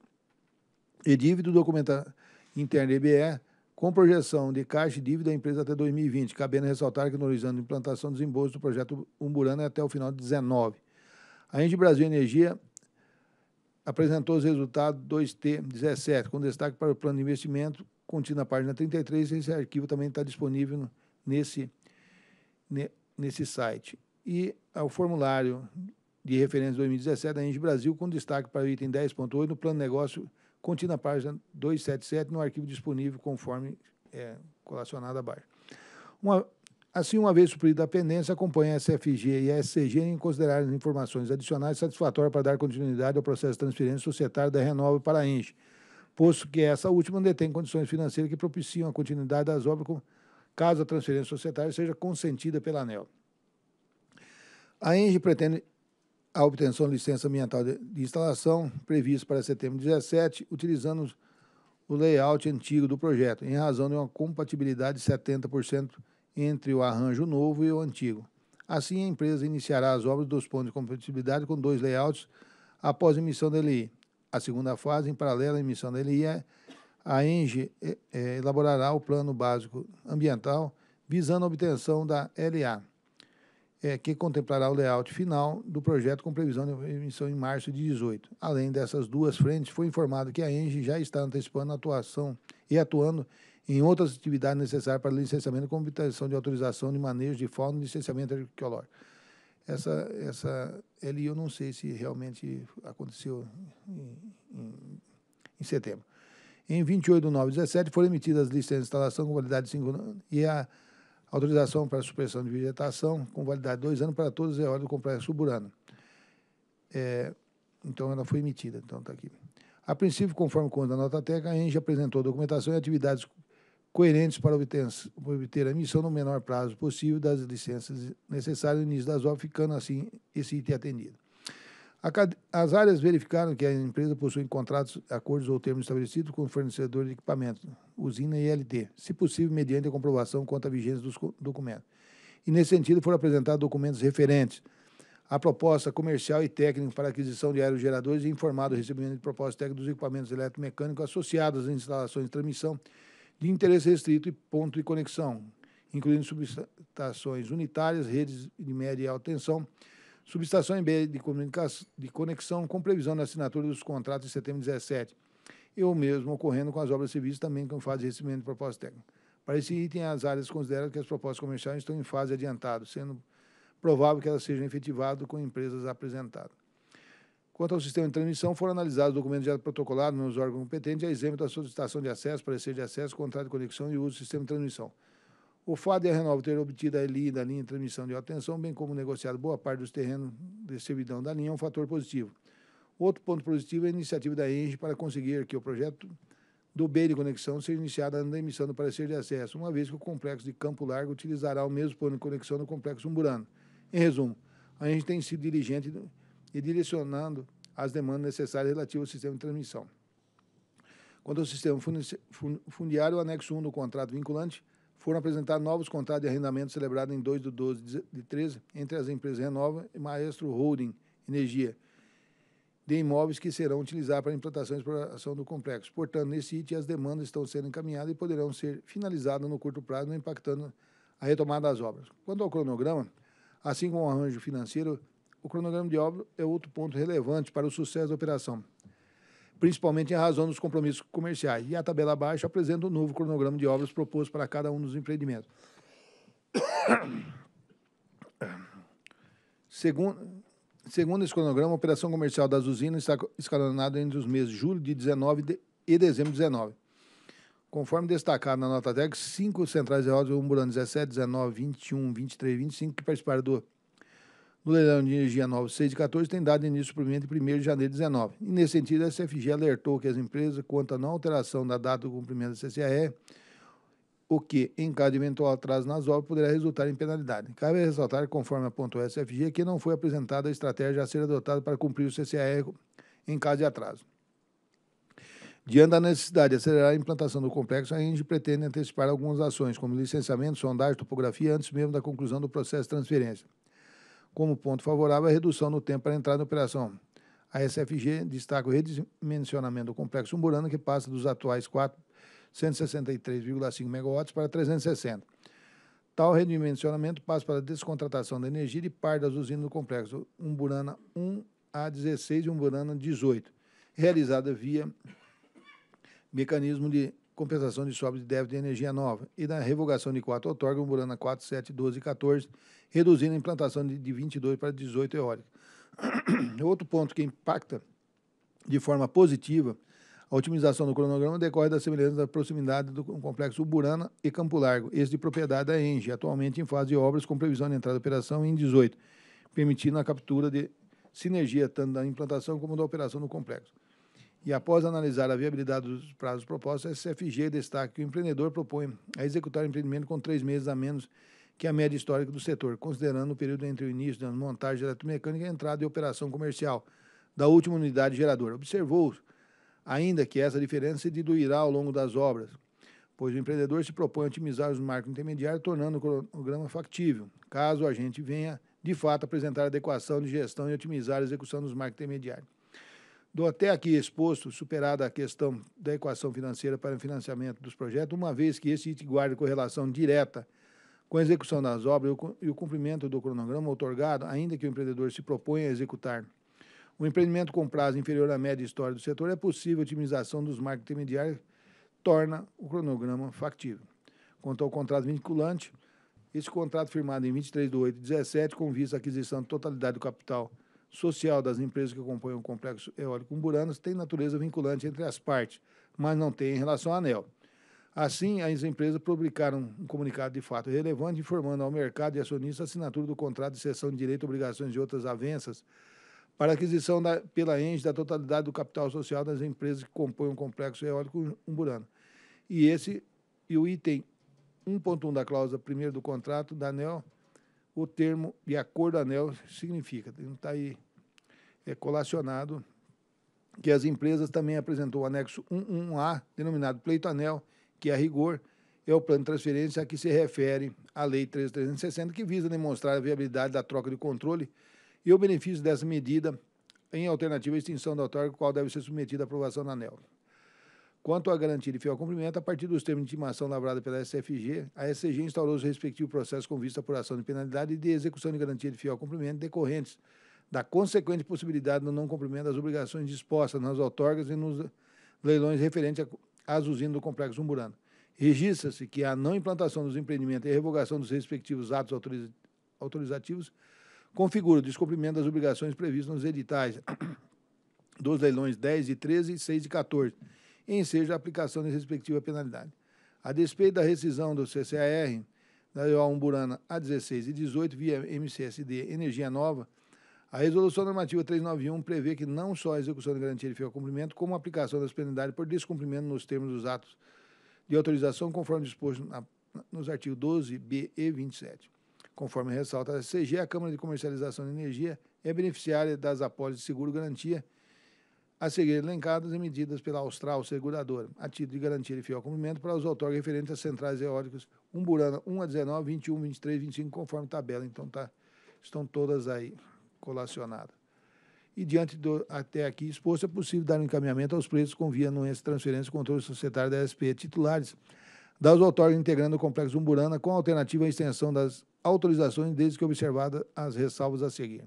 e dívida documenta interna IBE com projeção de caixa e dívida da empresa até 2020, cabendo ressaltar que no horizonte de implantação dos desembolso do projeto Umburana até o final de 19. A Indi Brasil Energia apresentou os resultados 2T17, com destaque para o plano de investimento, contido na página 33, esse arquivo também está disponível nesse nesse site. E ao ah, formulário de referência 2017 da Engie Brasil, com destaque para o item 10.8 no plano de negócio, contido na página 277, no arquivo disponível conforme é, colacionado abaixo. Uma, assim, uma vez suprida a pendência, acompanha a SFG e a SCG em considerar as informações adicionais satisfatórias para dar continuidade ao processo de transferência societária da Renova para a Engie, posto que essa última detém condições financeiras que propiciam a continuidade das obras com caso a transferência societária seja consentida pela ANEL. A ENGE pretende a obtenção de licença ambiental de, instalação prevista para setembro de 2017, utilizando o layout antigo do projeto, em razão de uma compatibilidade de 70% entre o arranjo novo e o antigo. Assim, a empresa iniciará as obras dos pontos de compatibilidade com dois layouts após emissão da LI. A segunda fase, em paralelo à emissão da LI, é a ENGE eh, eh, elaborará o Plano Básico Ambiental visando a obtenção da LA, eh, que contemplará o layout final do projeto com previsão de emissão em março de 18. Além dessas duas frentes, foi informado que a ENGE já está antecipando a atuação e atuando em outras atividades necessárias para licenciamento com obtenção de autorização de manejo de fauna e licenciamento arqueológico. Essa, essa LI eu não sei se realmente aconteceu em, em, em setembro. Em 28 de 9 de 17, foram emitidas as listas de instalação com validade de 5 anos e a autorização para supressão de vegetação com validade de 2 anos para todas as áreas do complexo suburano. É, então, ela foi emitida. Então, está aqui. A princípio, conforme conta da nota técnica, a ENGE apresentou documentação e atividades coerentes para obter, obter a emissão no menor prazo possível das licenças necessárias no início das obras, ficando assim esse item atendido. As áreas verificaram que a empresa possui contratos, acordos ou termos estabelecidos com o fornecedor de equipamento, usina e LT, se possível mediante a comprovação quanto à vigência dos documentos. E, nesse sentido, foram apresentados documentos referentes à proposta comercial e técnica para aquisição de aerogeradores e informado o recebimento de propostas técnicas dos equipamentos eletromecânicos associados às instalações de transmissão de interesse restrito e ponto de conexão, incluindo subestações unitárias, redes de média e alta tensão, Subestação em B de, de conexão com previsão da assinatura dos contratos em setembro de 17. E mesmo ocorrendo com as obras civis também com fase de recebimento de proposta técnica. Para esse item, as áreas consideram que as propostas comerciais estão em fase adiantada, sendo provável que elas sejam efetivadas com empresas apresentadas. Quanto ao sistema de transmissão, foram analisados documentos já protocolados nos órgãos competentes, a exemplo da solicitação de acesso, parecer de acesso, contrato de conexão e uso do sistema de transmissão. O fato de a Renova ter obtido a ELI da linha de transmissão de atenção bem como negociado boa parte dos terrenos de servidão da linha, é um fator positivo. Outro ponto positivo é a iniciativa da ENGE para conseguir que o projeto do B de conexão seja iniciado na emissão do parecer de acesso, uma vez que o complexo de Campo Largo utilizará o mesmo plano de conexão do complexo Umburano. Em resumo, a ENGE tem sido diligente e direcionando as demandas necessárias relativas ao sistema de transmissão. Quanto ao sistema fundiário, o anexo 1 do contrato vinculante foram apresentados novos contratos de arrendamento celebrados em 2 de 12 de 13 entre as empresas Renova e Maestro Holding Energia, de imóveis que serão utilizados para a implantação e exploração do complexo. Portanto, nesse IT, as demandas estão sendo encaminhadas e poderão ser finalizadas no curto prazo, não impactando a retomada das obras. Quanto ao cronograma, assim como o arranjo financeiro, o cronograma de obra é outro ponto relevante para o sucesso da operação principalmente em razão dos compromissos comerciais. E a tabela abaixo apresenta o novo cronograma de obras proposto para cada um dos empreendimentos. Segundo, segundo esse cronograma, a operação comercial das usinas está escalonada entre os meses de julho de 19 e dezembro de 19. Conforme destacado na nota técnica, cinco centrais de rodas, um Burano 17, 19, 21, 23 e 25, que participaram do no leilão de energia 9614 tem dado início ao provimento em 1 de janeiro de 2019. E, nesse sentido, a SFG alertou que as empresas, quanto à não alteração da data do cumprimento da CCAE, o que, em caso de eventual atraso nas obras, poderá resultar em penalidade. Cabe ressaltar, conforme apontou a SFG, que não foi apresentada a estratégia a ser adotada para cumprir o CCAE em caso de atraso. Diante da necessidade de acelerar a implantação do complexo, a Engie pretende antecipar algumas ações, como licenciamento, sondagem, topografia, antes mesmo da conclusão do processo de transferência. Como ponto favorável, a redução no tempo para entrada em operação. A SFG destaca o redimensionamento do complexo umburano, que passa dos atuais 463,5 MW para 360. Tal redimensionamento passa para a descontratação da energia de par das usinas do complexo Umburana 1 a 16 e Umburana 18, realizada via mecanismo de compensação de sobra de débito de energia nova e da revogação de quatro outorga Umburana 4, 7, 12 e 14 reduzindo a implantação de, de 22 para 18 eólicas. Outro ponto que impacta de forma positiva a otimização do cronograma decorre da semelhança da proximidade do complexo Burana e Campo Largo, esse de propriedade da Enge, atualmente em fase de obras com previsão de entrada em operação em 18, permitindo a captura de sinergia tanto da implantação como da operação do complexo. E após analisar a viabilidade dos prazos propostos, a SFG destaca que o empreendedor propõe a executar o empreendimento com três meses a menos que é a média histórica do setor, considerando o período entre o início da montagem eletromecânica e a entrada em operação comercial da última unidade geradora. Observou ainda que essa diferença se diluirá ao longo das obras, pois o empreendedor se propõe a otimizar os marcos intermediários, tornando o cronograma factível, caso a gente venha, de fato, apresentar adequação de gestão e otimizar a execução dos marcos intermediários. Do até aqui exposto, superada a questão da equação financeira para o financiamento dos projetos, uma vez que esse item guarda correlação direta com a execução das obras e o cumprimento do cronograma otorgado, ainda que o empreendedor se proponha a executar o empreendimento com prazo inferior à média história do setor, é possível a otimização dos marcos intermediários, torna o cronograma factível. Quanto ao contrato vinculante, esse contrato firmado em 23 de 8 de 17, com vista à aquisição da totalidade do capital social das empresas que compõem o complexo eólico Umburanas, tem natureza vinculante entre as partes, mas não tem em relação à ANEL. Assim, as empresas publicaram um comunicado de fato relevante informando ao mercado e acionista a assinatura do contrato de cessão de direito, obrigações e outras avenças para aquisição da, pela ENGE da totalidade do capital social das empresas que compõem o complexo eólico umburano. E esse e o item 1.1 da cláusula primeiro do contrato da ANEL, o termo de acordo ANEL significa, está aí é, colacionado, que as empresas também apresentou o anexo 11A, denominado pleito ANEL, que, a rigor, é o plano de transferência a que se refere a Lei 13.360, que visa demonstrar a viabilidade da troca de controle e o benefício dessa medida em alternativa à extinção da outorga, qual deve ser submetida à aprovação na ANEL. Quanto à garantia de fiel cumprimento, a partir dos termos de intimação lavrada pela SFG, a SCG instaurou os respectivos processos com vista à apuração de penalidade e de execução de garantia de fiel cumprimento decorrentes da consequente possibilidade do não cumprimento das obrigações dispostas nas outorgas e nos leilões referentes às usinas do Complexo Umburano. Registra-se que a não implantação dos empreendimentos e a revogação dos respectivos atos autoriz autorizativos configura o descumprimento das obrigações previstas nos editais dos leilões 10 e 13 e 6 e 14, em seja a aplicação da respectiva penalidade. A despeito da rescisão do CCAR da EOA Umburana a 16 e 18 via MCSD Energia Nova, a resolução normativa 391 prevê que não só a execução de garantia de fiel cumprimento, como a aplicação da penalidades por descumprimento nos termos dos atos de autorização, conforme disposto na, nos artigos 12b e 27. Conforme ressalta a CG, a Câmara de Comercialização de Energia é beneficiária das apólices de seguro garantia a seguir elencadas e medidas pela Austral Seguradora, a título de garantia de fiel cumprimento para os autores referentes às centrais eólicas Umburana 1 a 19, 21, 23, 25, conforme tabela. Então tá, estão todas aí colacionada. E diante do até aqui exposto, é possível dar um encaminhamento aos preços com via anuência, transferência e controle societário da SP titulares das outorgas integrando o Complexo Umburana com alternativa à extensão das autorizações, desde que observadas as ressalvas a seguir.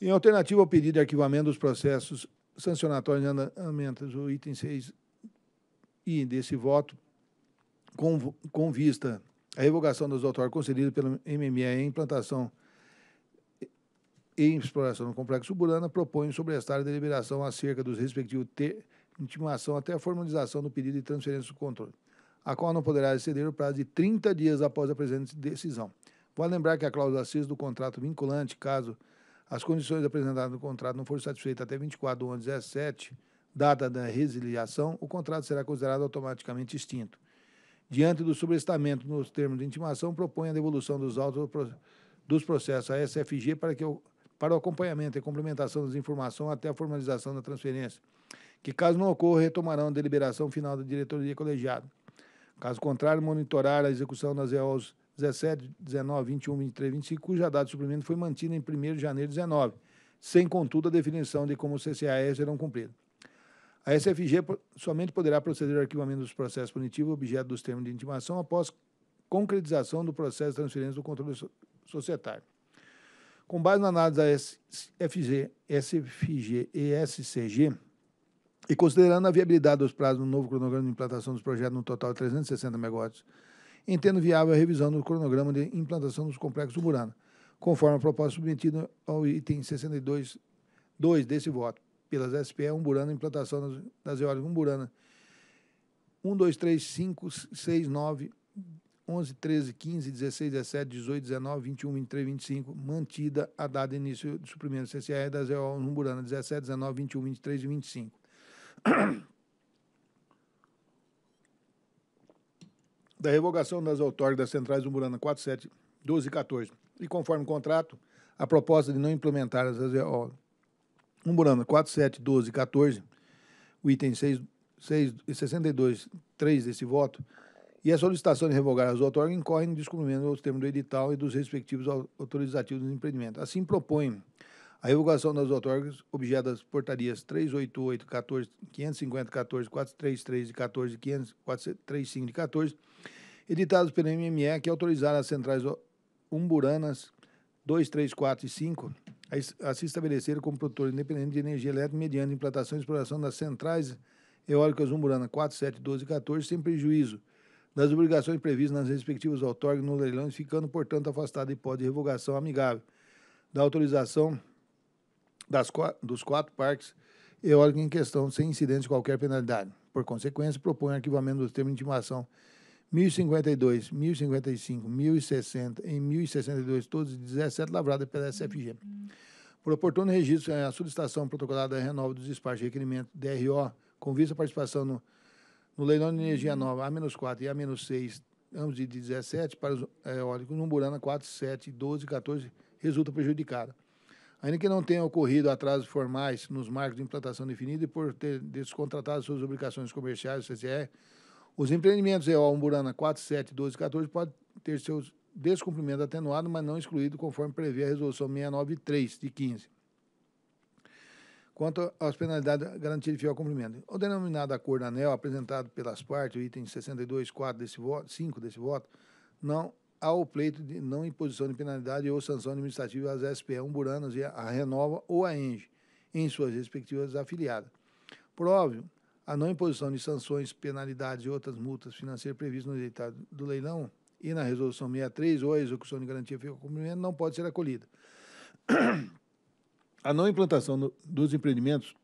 Em alternativa ao pedido de arquivamento dos processos sancionatórios andamentos, o item 6 e desse voto, com, com vista à revogação dos autórios concedidos pelo MME em implantação e exploração no complexo Burana propõem sobre esta área de deliberação acerca dos respectivos ter intimação até a formalização do pedido de transferência do controle, a qual não poderá exceder o prazo de 30 dias após a presente decisão. Vale lembrar que a cláusula 6 do contrato vinculante, caso as condições apresentadas no contrato não forem satisfeitas até 24 de 11 17, data da resiliação, o contrato será considerado automaticamente extinto. Diante do sobrestamento nos termos de intimação, propõe a devolução dos autos dos processos à SFG para que o para o acompanhamento e complementação das informações até a formalização da transferência, que caso não ocorra, retomarão a deliberação final da diretoria colegiada. Caso contrário, monitorar a execução das EOs 17, 19, 21, 23, 25, cuja data de suprimento foi mantida em 1 de janeiro de 19, sem, contudo, a definição de como os CCAE serão cumpridos. A SFG somente poderá proceder ao arquivamento dos processos punitivos objeto dos termos de intimação após concretização do processo de transferência do controle societário com base na análise da FG, SFG e SCG, e considerando a viabilidade dos prazos no novo cronograma de implantação dos projetos no total de 360 megawatts, entendo viável a revisão do cronograma de implantação dos complexos Uburana, conforme a proposta submetida ao item 62.2 desse voto, pelas SPE Umburana, implantação das, das eólicas Umburana 1, 2, 3, 5, 6, 9, 11, 13, 15, 16, 17, 18, 19, 21, 23, 25, mantida a data de início de suprimento do CCR da ZEO Rumburana, 17, 19, 21, 23 e 25. da revogação das outorgas das centrais 4, 7, 12 e 14. E conforme o contrato, a proposta de não implementar as ZEO 4, 7, 12 e 14, o item 6, 6, 62, 3 desse voto, e a solicitação de revogar as outorga incorrem no descumprimento dos termos do edital e dos respectivos autorizativos do empreendimento. Assim, propõe a revogação das outorgas objeto das portarias 388, 14, 550, 14, 433 e 14, 535 e 14, editados pelo MME, que autorizaram as centrais umburanas 2, 3, 4 e 5 a, se estabelecer como produtor independente de energia elétrica mediante implantação e exploração das centrais eólicas umburanas 4, 7, 12 e 14, sem prejuízo das obrigações previstas nas respectivas outorgas no leilão e ficando, portanto, afastada e hipótese de revogação amigável da autorização das, dos quatro parques eólicos em questão, sem incidente de qualquer penalidade. Por consequência, propõe arquivamento dos termos de intimação 1052, 1055, 1060 e 1062, todos 17 lavradas pela SFG. Por oportuno registro, eh, a solicitação protocolada renova dos despachos de requerimento DRO, com vista à participação no no leilão de energia nova, A-4 e A-6, ambos de 17 para os eh, eólicos, Umburana 4, 7, 12 e 14 resulta prejudicada. Ainda que não tenham ocorrido atrasos formais nos marcos de implantação definida e por ter descontratado suas obrigações comerciais, CCR, os empreendimentos EO Umburana 4, 7, 12 e 14 podem ter seus descumprimento atenuado, mas não excluído, conforme prevê a Resolução 693 de 15 quanto às penalidades garantidas de fiel cumprimento. O denominado acordo anel apresentado pelas partes, o item 62, desse voto, 5 desse voto, não o pleito de não imposição de penalidade ou sanção administrativa às SPE Umburanas e a Renova ou a ENGE, em suas respectivas afiliadas. Por óbvio, a não imposição de sanções, penalidades e outras multas financeiras previstas no deitado do leilão e na resolução 63 ou a execução de garantia fiel cumprimento não pode ser acolhida a não implantação no, dos empreendimentos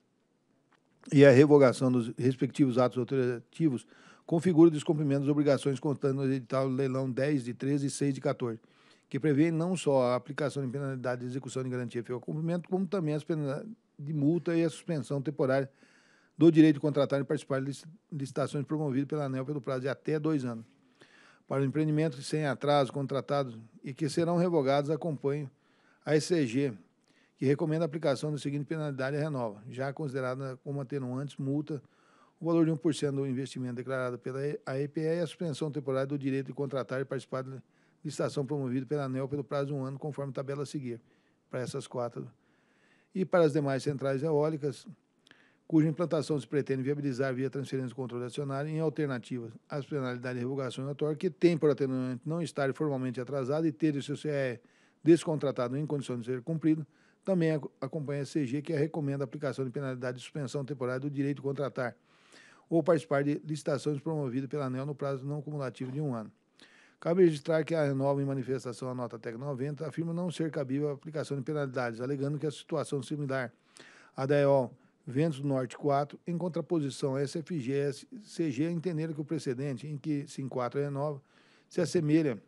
e a revogação dos respectivos atos autorizativos configura o descumprimento das obrigações constantes no edital leilão 10 de 13 e 6 de 14, que prevê não só a aplicação de penalidade de execução de garantia fiel ao cumprimento, como também as penalidades de multa e a suspensão temporária do direito de contratar e participar de licitações promovidas pela ANEL pelo prazo de até dois anos. Para os empreendimentos sem atraso contratados e que serão revogados, acompanho a ECG que recomenda a aplicação da seguinte penalidade à renova, já considerada como atenuantes multa, o valor de 1% do investimento declarado pela AEPE e a suspensão temporária do direito de contratar e participar da licitação promovida pela ANEL pelo prazo de um ano, conforme tabela a seguir, para essas quatro. E para as demais centrais eólicas, cuja implantação se pretende viabilizar via transferência de controle acionário em alternativas às penalidades de revogação e notória, que tem por atenuante não estar formalmente atrasado e ter o seu CE descontratado em condições de ser cumprido, também acompanha a CG, que recomenda a aplicação de penalidade de suspensão temporária do direito de contratar ou participar de licitações promovidas pela ANEL no prazo não cumulativo de um ano. Cabe registrar que a Renova, em manifestação à nota TEC 90, afirma não ser cabível a aplicação de penalidades, alegando que a situação similar à da EOL Ventos do Norte 4, em contraposição à SFG CG, entenderam que o precedente em que se enquadra a Renova se assemelha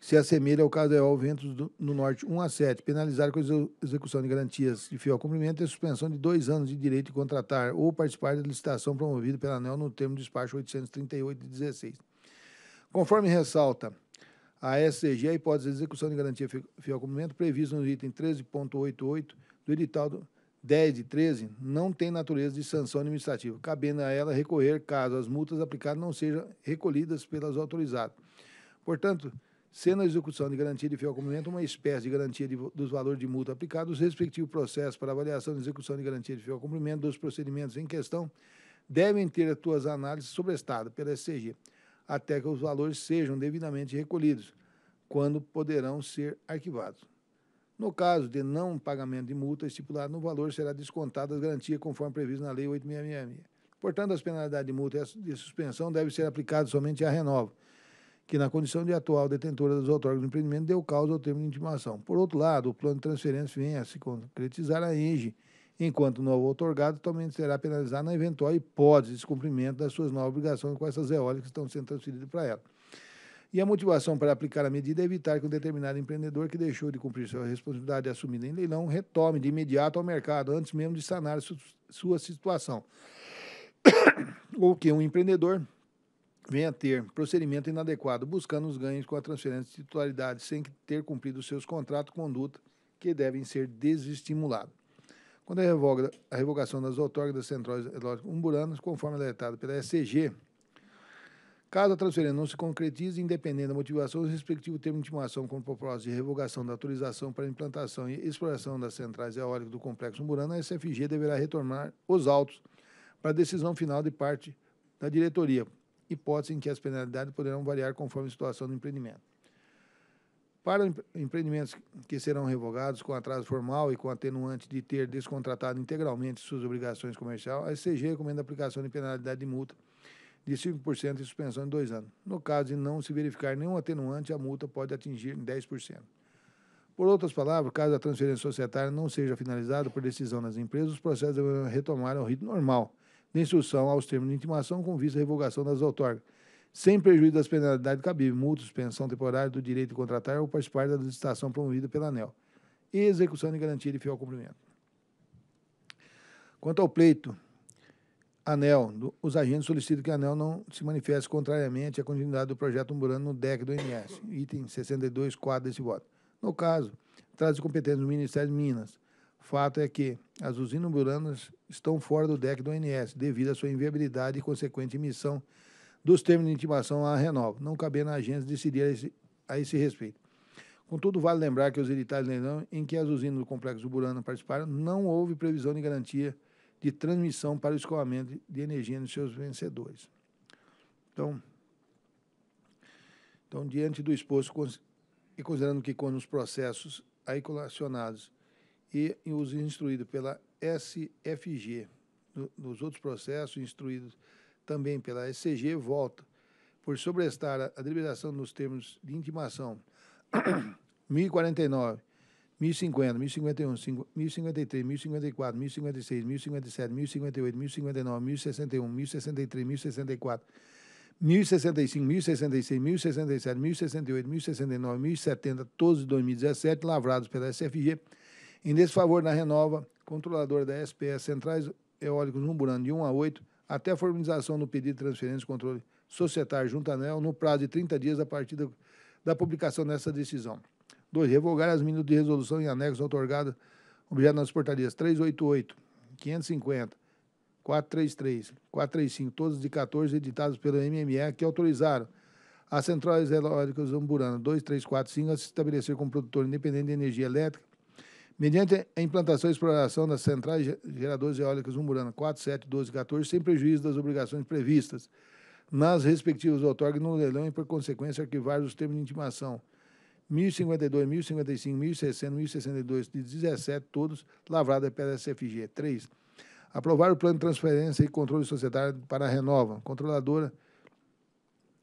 se assemelha ao caso EOL Ventos do, no Norte 1 a 7, penalizar com a execução de garantias de fiel cumprimento e é suspensão de dois anos de direito de contratar ou participar da licitação promovida pela ANEL no termo do despacho 838 de 16. Conforme ressalta a SCG, a hipótese de execução de garantia fiel cumprimento prevista no item 13.88 do edital do 10 de 13 não tem natureza de sanção administrativa, cabendo a ela recorrer caso as multas aplicadas não sejam recolhidas pelas autorizadas. Portanto, sendo a execução de garantia de fiel cumprimento uma espécie de garantia de, dos valores de multa aplicados, o respectivo processo para avaliação de execução de garantia de fiel cumprimento dos procedimentos em questão devem ter as suas análises sobrestadas pela SCG, até que os valores sejam devidamente recolhidos, quando poderão ser arquivados. No caso de não pagamento de multa estipulado no valor, será descontada a garantia conforme previsto na Lei 8666. Portanto, as penalidades de multa e de suspensão devem ser aplicadas somente à renova que, na condição de atual detentora dos outorgas do empreendimento, deu causa ao termo de intimação. Por outro lado, o plano de transferência vem a se concretizar a ENGE, enquanto o novo outorgado também será penalizado na eventual hipótese de descumprimento das suas novas obrigações com essas eólicas que estão sendo transferidas para ela. E a motivação para aplicar a medida é evitar que um determinado empreendedor que deixou de cumprir sua responsabilidade assumida em leilão retome de imediato ao mercado, antes mesmo de sanar sua situação. Ou que um empreendedor venha ter procedimento inadequado, buscando os ganhos com a transferência de titularidade sem ter cumprido seus contratos conduta que devem ser desestimulados. Quando a, revoga, a revogação das outorgas das centrais umburanas, conforme alertado pela ECG, Caso a transferência não se concretize, independente da motivação, o respectivo termo de intimação com propósito de revogação da autorização para implantação e exploração das centrais eólicas do Complexo Umburano, a SFG deverá retornar os autos para a decisão final de parte da diretoria, hipótese em que as penalidades poderão variar conforme a situação do empreendimento. Para empreendimentos que serão revogados com atraso formal e com atenuante de ter descontratado integralmente suas obrigações comerciais, a SCG recomenda a aplicação de penalidade de multa de 5% e suspensão de dois anos. No caso de não se verificar nenhum atenuante, a multa pode atingir 10%. Por outras palavras, caso a transferência societária não seja finalizada por decisão das empresas, os processos deverão retomar ao ritmo normal, de instrução aos termos de intimação com vista à revogação das outorgas, sem prejuízo das penalidades cabíveis, multa, suspensão temporária do direito de contratar ou participar da licitação promovida pela ANEL, e execução de garantia de fiel cumprimento. Quanto ao pleito, ANEL, do, os agentes solicitam que a ANEL não se manifeste contrariamente à continuidade do projeto Umburano no DEC do INS, item 62, quadro desse voto. No caso, traz de competência do Ministério de Minas, Fato é que as usinas buranas estão fora do deck do ONS, devido à sua inviabilidade e consequente emissão dos termos de intimação à Renova, não cabendo à agência decidir a esse, a esse respeito. Contudo, vale lembrar que os editais de leilão em que as usinas do Complexo Burano participaram, não houve previsão de garantia de transmissão para o escoamento de energia nos seus vencedores. Então, então diante do exposto e considerando que quando os processos aí colacionados e os instruídos pela SFG. nos outros processos, instruídos também pela SCG, volta, por sobrestar a, a deliberação nos termos de intimação 1049, 1050, 1051, 1053, 1054, 1056, 1057, 1058, 1059, 1061, 1063, 1064, 1065, 1066, 1067, 1068, 1069, 1070, todos de 2017, lavrados pela SFG, em desfavor da Renova, controladora da SPS Centrais Eólicos Rumburano de 1 a 8, até a formalização do pedido de transferência de controle societário junto à ANEL no prazo de 30 dias a partir da, da publicação dessa decisão. 2. Revogar as minutas de resolução e anexos otorgadas objeto nas portarias 388, 550, 433, 435, todas de 14 editadas pelo MME, que autorizaram as centrais eólicas Zamburana 2345 a se estabelecer como produtor independente de energia elétrica mediante a implantação e exploração das centrais geradoras eólicas Umburana 4, 7, 12 e 14, sem prejuízo das obrigações previstas nas respectivas outorgas no leilão e, por consequência, arquivar os termos de intimação 1052, 1055, 1060, 1062 e 17, todos lavrados pela SFG. 3. Aprovar o plano de transferência e controle societário para a Renova, controladora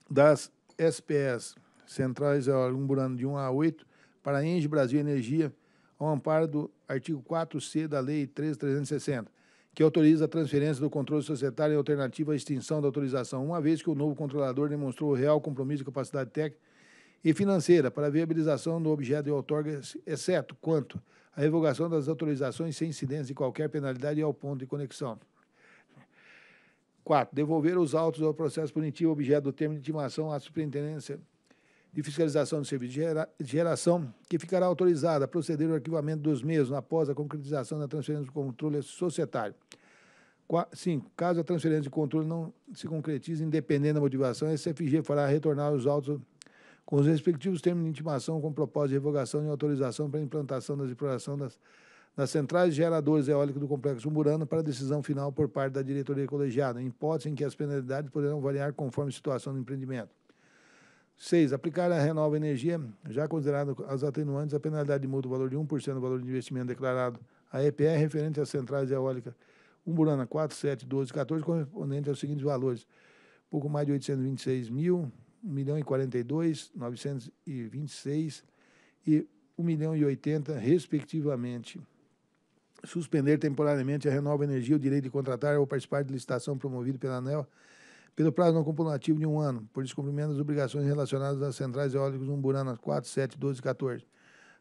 das SPS, centrais Umburano de 1 a 8, para a Enge Brasil Energia, ao amparo do artigo 4C da Lei 13.360, que autoriza a transferência do controle societário em alternativa à extinção da autorização, uma vez que o novo controlador demonstrou o real compromisso de capacidade técnica e financeira para a viabilização do objeto de outorga, exceto quanto à revogação das autorizações sem incidência de qualquer penalidade ao ponto de conexão. 4. Devolver os autos ao processo punitivo objeto do termo de intimação à superintendência de fiscalização do serviço de geração, que ficará autorizada a proceder ao arquivamento dos mesmos após a concretização da transferência de controle societário. 5. Caso a transferência de controle não se concretize, independente da motivação, a SFG fará retornar os autos com os respectivos termos de intimação com propósito de revogação e autorização para implantação das explorações das, das centrais geradoras eólicas do Complexo Umburano para decisão final por parte da diretoria colegiada, em hipótese em que as penalidades poderão variar conforme a situação do empreendimento. 6. Aplicar a Renova Energia, já considerado as atenuantes, a penalidade de multa do valor de 1% do valor de investimento declarado à EPR é referente às centrais eólicas Umburana 4, 7, 12, 14, correspondente aos seguintes valores. Pouco mais de 826 mil, 1 milhão e 42, 926 e 1 milhão e 80, respectivamente. Suspender temporariamente a Renova Energia o direito de contratar ou participar de licitação promovida pela ANEL pelo prazo não cumulativo de um ano, por descumprimento das obrigações relacionadas às centrais eólicas Umburanas 4, 7, 12 e 14.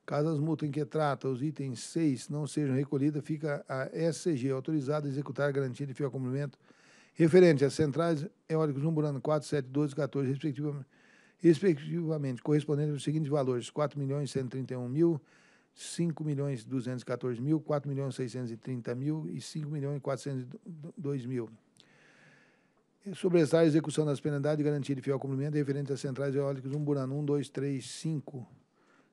Caso as multas em que trata os itens 6 não sejam recolhidas, fica a SCG autorizada a executar a garantia de fiel cumprimento referente às centrais eólicas Umburana 4, 7, 12 e 14, respectivamente, respectivamente correspondentes aos seguintes valores: 4 milhões 131 mil. 5 milhões 214 mil, 4 milhões 630 mil e 5 milhões 402 mil. Sobressai a execução das penalidades de garantia de fiel cumprimento referente às centrais eólicas 1, Umburana 1, 2, 3, 5,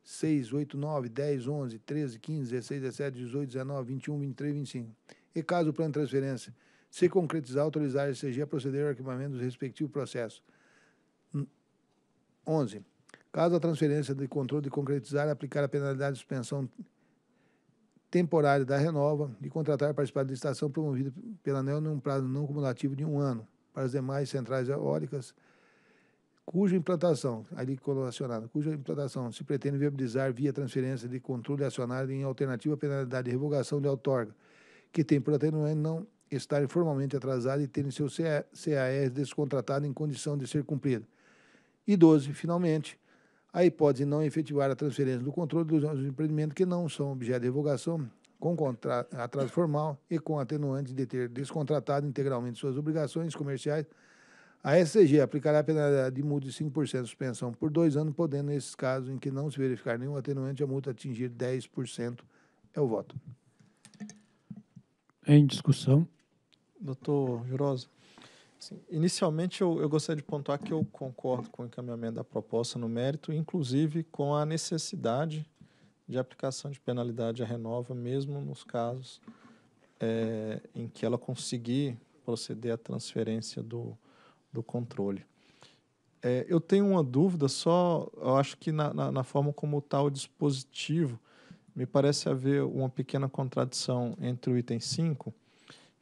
6, 8, 9, 10, 11, 13, 15, 16, 17, 18, 19, 21, 23, 25. E caso o plano de transferência se concretizar, autorizar a CG a proceder ao arquivamento do respectivo processo. 11. Caso a transferência de controle de concretizar, aplicar a penalidade de suspensão temporária da renova e contratar a participar da licitação promovida pela ANEL num prazo não cumulativo de um ano para as demais centrais eólicas, cuja implantação, ali colacionada, cuja implantação se pretende viabilizar via transferência de controle acionário em alternativa à penalidade de revogação de outorga, que tem por atenuante não estar formalmente atrasado e terem seu CAS descontratado em condição de ser cumprido. E 12, finalmente, a hipótese de não efetivar a transferência do controle dos empreendimentos que não são objeto de revogação com atraso formal e com atenuante de ter descontratado integralmente suas obrigações comerciais, a SCG aplicará a penalidade de multa de 5% de suspensão por dois anos, podendo, nesses casos em que não se verificar nenhum atenuante, a multa atingir 10%. É o voto. Em discussão. Doutor Girosa. Assim, inicialmente, eu, eu, gostaria de pontuar que eu concordo com o encaminhamento da proposta no mérito, inclusive com a necessidade de aplicação de penalidade à renova, mesmo nos casos é, em que ela conseguir proceder à transferência do, do controle. É, eu tenho uma dúvida só, eu acho que na, na, na forma como está o dispositivo, me parece haver uma pequena contradição entre o item 5,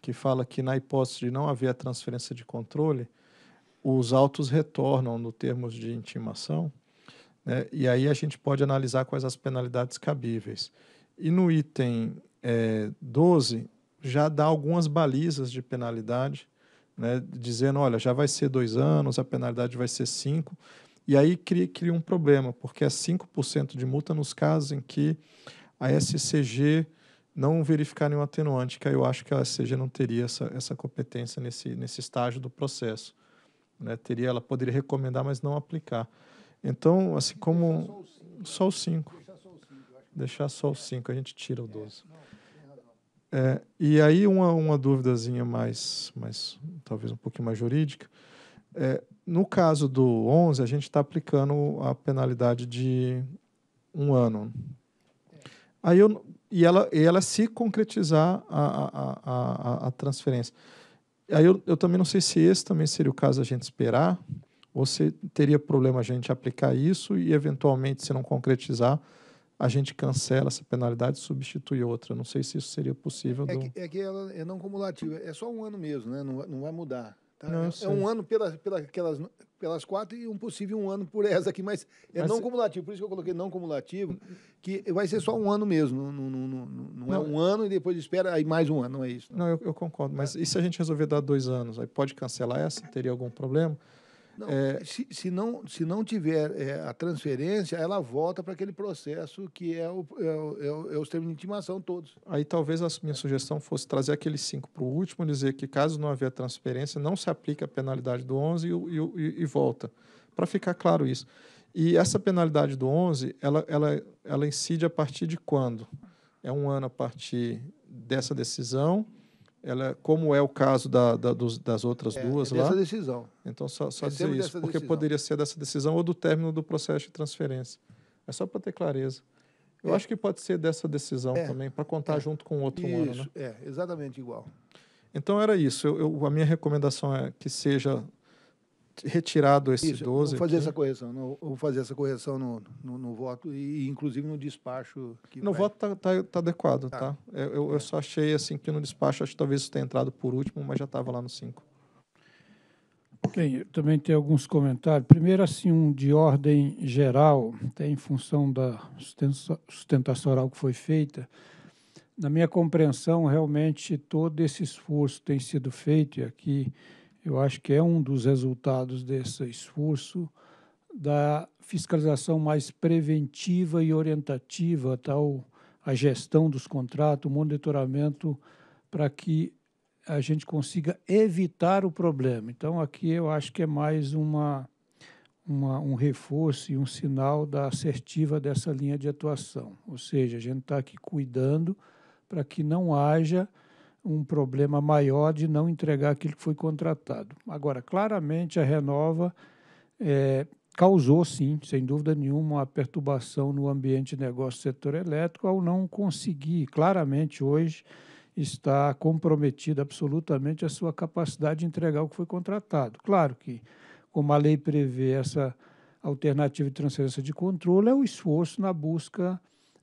que fala que na hipótese de não haver a transferência de controle, os autos retornam no termos de intimação, né? E aí a gente pode analisar quais as penalidades cabíveis. E no item é, 12, já dá algumas balizas de penalidade, né? dizendo, olha, já vai ser dois anos, a penalidade vai ser cinco. E aí cria, cria um problema, porque é 5% de multa nos casos em que a SCG não verificar nenhum atenuante, que eu acho que a SCG não teria essa, essa competência nesse, nesse estágio do processo. Né? Teria, ela poderia recomendar, mas não aplicar. Então, assim como só o 5. Né? Deixar só o 5, é. a gente tira o 12. É, é, e aí uma, uma duvidazinha mais, mais, talvez um pouquinho mais jurídica. É, no caso do 11, a gente está aplicando a penalidade de um ano. É. Aí eu, e, ela, e ela se concretizar a, a, a, a transferência. Aí eu, eu também não sei se esse também seria o caso a gente esperar, você teria problema a gente aplicar isso e, eventualmente, se não concretizar, a gente cancela essa penalidade e substitui outra. Não sei se isso seria possível. É, do... que, é que ela é não cumulativa, é só um ano mesmo, né? não, não vai mudar. Tá? Não, é, é um ano pela, pela, aquelas, pelas quatro e um possível um ano por essa aqui, mas é mas, não cumulativo. Por isso que eu coloquei não cumulativo, que vai ser só um ano mesmo. Não, não, não, não, não é um ano e depois espera aí mais um ano, não é isso? Não, eu, eu concordo. Mas e se a gente resolver dar dois anos? Aí pode cancelar essa? Teria algum problema? Não, é, se, se, não, se não tiver é, a transferência, ela volta para aquele processo que é, o, é, o, é os é termos de intimação todos. Aí talvez a minha sugestão fosse trazer aqueles cinco para o último, dizer que caso não haver transferência, não se aplica a penalidade do 11 e, e, e volta, para ficar claro isso. E essa penalidade do 11, ela, ela, ela incide a partir de quando? É um ano a partir dessa decisão ela, é, como é o caso da, da dos, das outras é, duas é dessa lá. decisão. Então, só, só é dizer isso, porque decisão. poderia ser dessa decisão ou do término do processo de transferência. É só para ter clareza. Eu é. acho que pode ser dessa decisão é. também, para contar junto com o outro isso, ano. Né? É, exatamente igual. Então, era isso. Eu, eu, a minha recomendação é que seja retirado esse Isso, 12. Vou fazer aqui. essa correção, no, vou fazer essa correção no, no, no, voto e inclusive no despacho. Que no vai... voto está tá, tá adequado, tá? tá? Eu, eu, é. só achei assim que no despacho, acho que talvez isso tenha entrado por último, mas já estava lá no 5. eu também tem alguns comentários. Primeiro, assim, um de ordem geral, até em função da sustentação oral que foi feita. Na minha compreensão, realmente, todo esse esforço tem sido feito, e aqui eu acho que é um dos resultados desse esforço da fiscalização mais preventiva e orientativa, tal a gestão dos contratos, o monitoramento, para que a gente consiga evitar o problema. Então, aqui eu acho que é mais uma, uma um reforço e um sinal da assertiva dessa linha de atuação. Ou seja, a gente está aqui cuidando para que não haja um problema maior de não entregar aquilo que foi contratado. Agora, claramente a Renova é, causou, sim, sem dúvida nenhuma, uma perturbação no ambiente de negócio do setor elétrico ao não conseguir, claramente hoje, está comprometida absolutamente a sua capacidade de entregar o que foi contratado. Claro que, como a lei prevê essa alternativa de transferência de controle, é o esforço na busca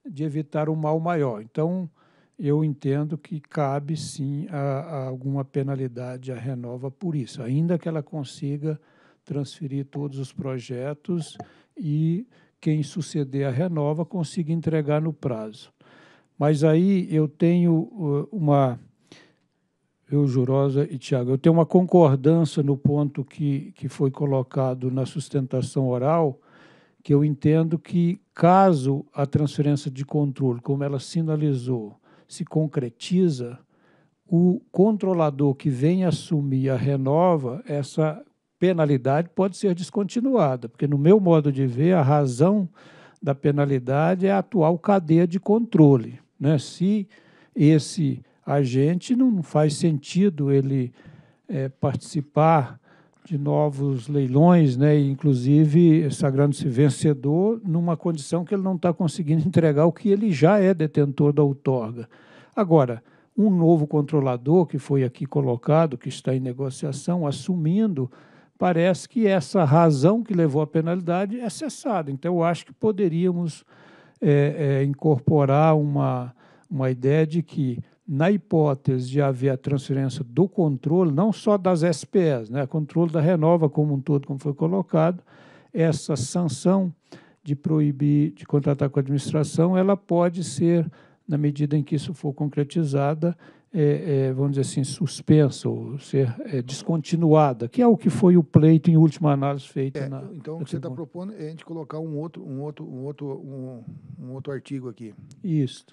de evitar um mal maior. Então, eu entendo que cabe sim a, a alguma penalidade à Renova por isso, ainda que ela consiga transferir todos os projetos e quem suceder a Renova consiga entregar no prazo. Mas aí eu tenho uh, uma. Eu, Jurosa e Tiago, eu tenho uma concordância no ponto que, que foi colocado na sustentação oral, que eu entendo que, caso a transferência de controle, como ela sinalizou, se concretiza, o controlador que vem assumir a renova, essa penalidade pode ser descontinuada, porque, no meu modo de ver, a razão da penalidade é a atual cadeia de controle. Né? Se esse agente não faz sentido ele é, participar de novos leilões, né? inclusive sagrando-se vencedor numa condição que ele não está conseguindo entregar o que ele já é detentor da outorga. Agora, um novo controlador que foi aqui colocado, que está em negociação, assumindo, parece que essa razão que levou à penalidade é cessada. Então, eu acho que poderíamos é, é, incorporar uma, uma ideia de que na hipótese de haver a transferência do controle, não só das SPS, né, controle da renova como um todo, como foi colocado, essa sanção de proibir de contratar com a administração, ela pode ser, na medida em que isso for concretizada, é, é, vamos dizer assim, suspensa ou ser é, descontinuada, que é o que foi o pleito em última análise feito é, na. Então, o que você está propondo é a gente colocar um outro, um outro, um outro, um, um outro artigo aqui. Isso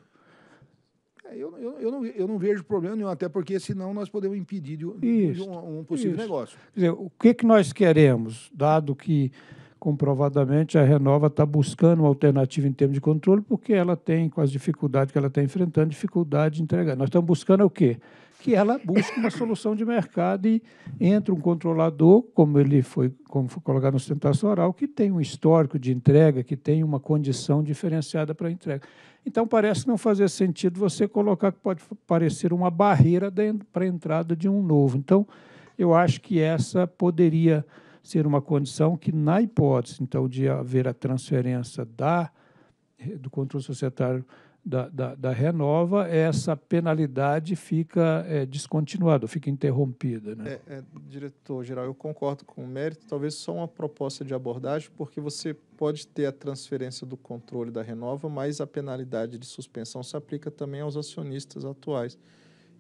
é, eu, eu, eu, não, eu não vejo problema nenhum, até porque senão nós podemos impedir de, de um, um, possível isso. negócio. Quer dizer, o que, que nós queremos, dado que comprovadamente a Renova está buscando uma alternativa em termos de controle, porque ela tem, com as dificuldades que ela está enfrentando, dificuldade de entregar. Nós estamos buscando o quê? que ela busca uma solução de mercado e entra um controlador, como ele foi, como foi colocado no sustentação oral, que tem um histórico de entrega, que tem uma condição diferenciada para a entrega. Então, parece não fazer sentido você colocar que pode parecer uma barreira para a entrada de um novo. Então, eu acho que essa poderia ser uma condição que, na hipótese, então, de haver a transferência da, do controle societário da, da, da Renova, essa penalidade fica é, descontinuada, fica interrompida. Né? É, é, Diretor-geral, eu concordo com o mérito, talvez só uma proposta de abordagem, porque você pode ter a transferência do controle da Renova, mas a penalidade de suspensão se aplica também aos acionistas atuais.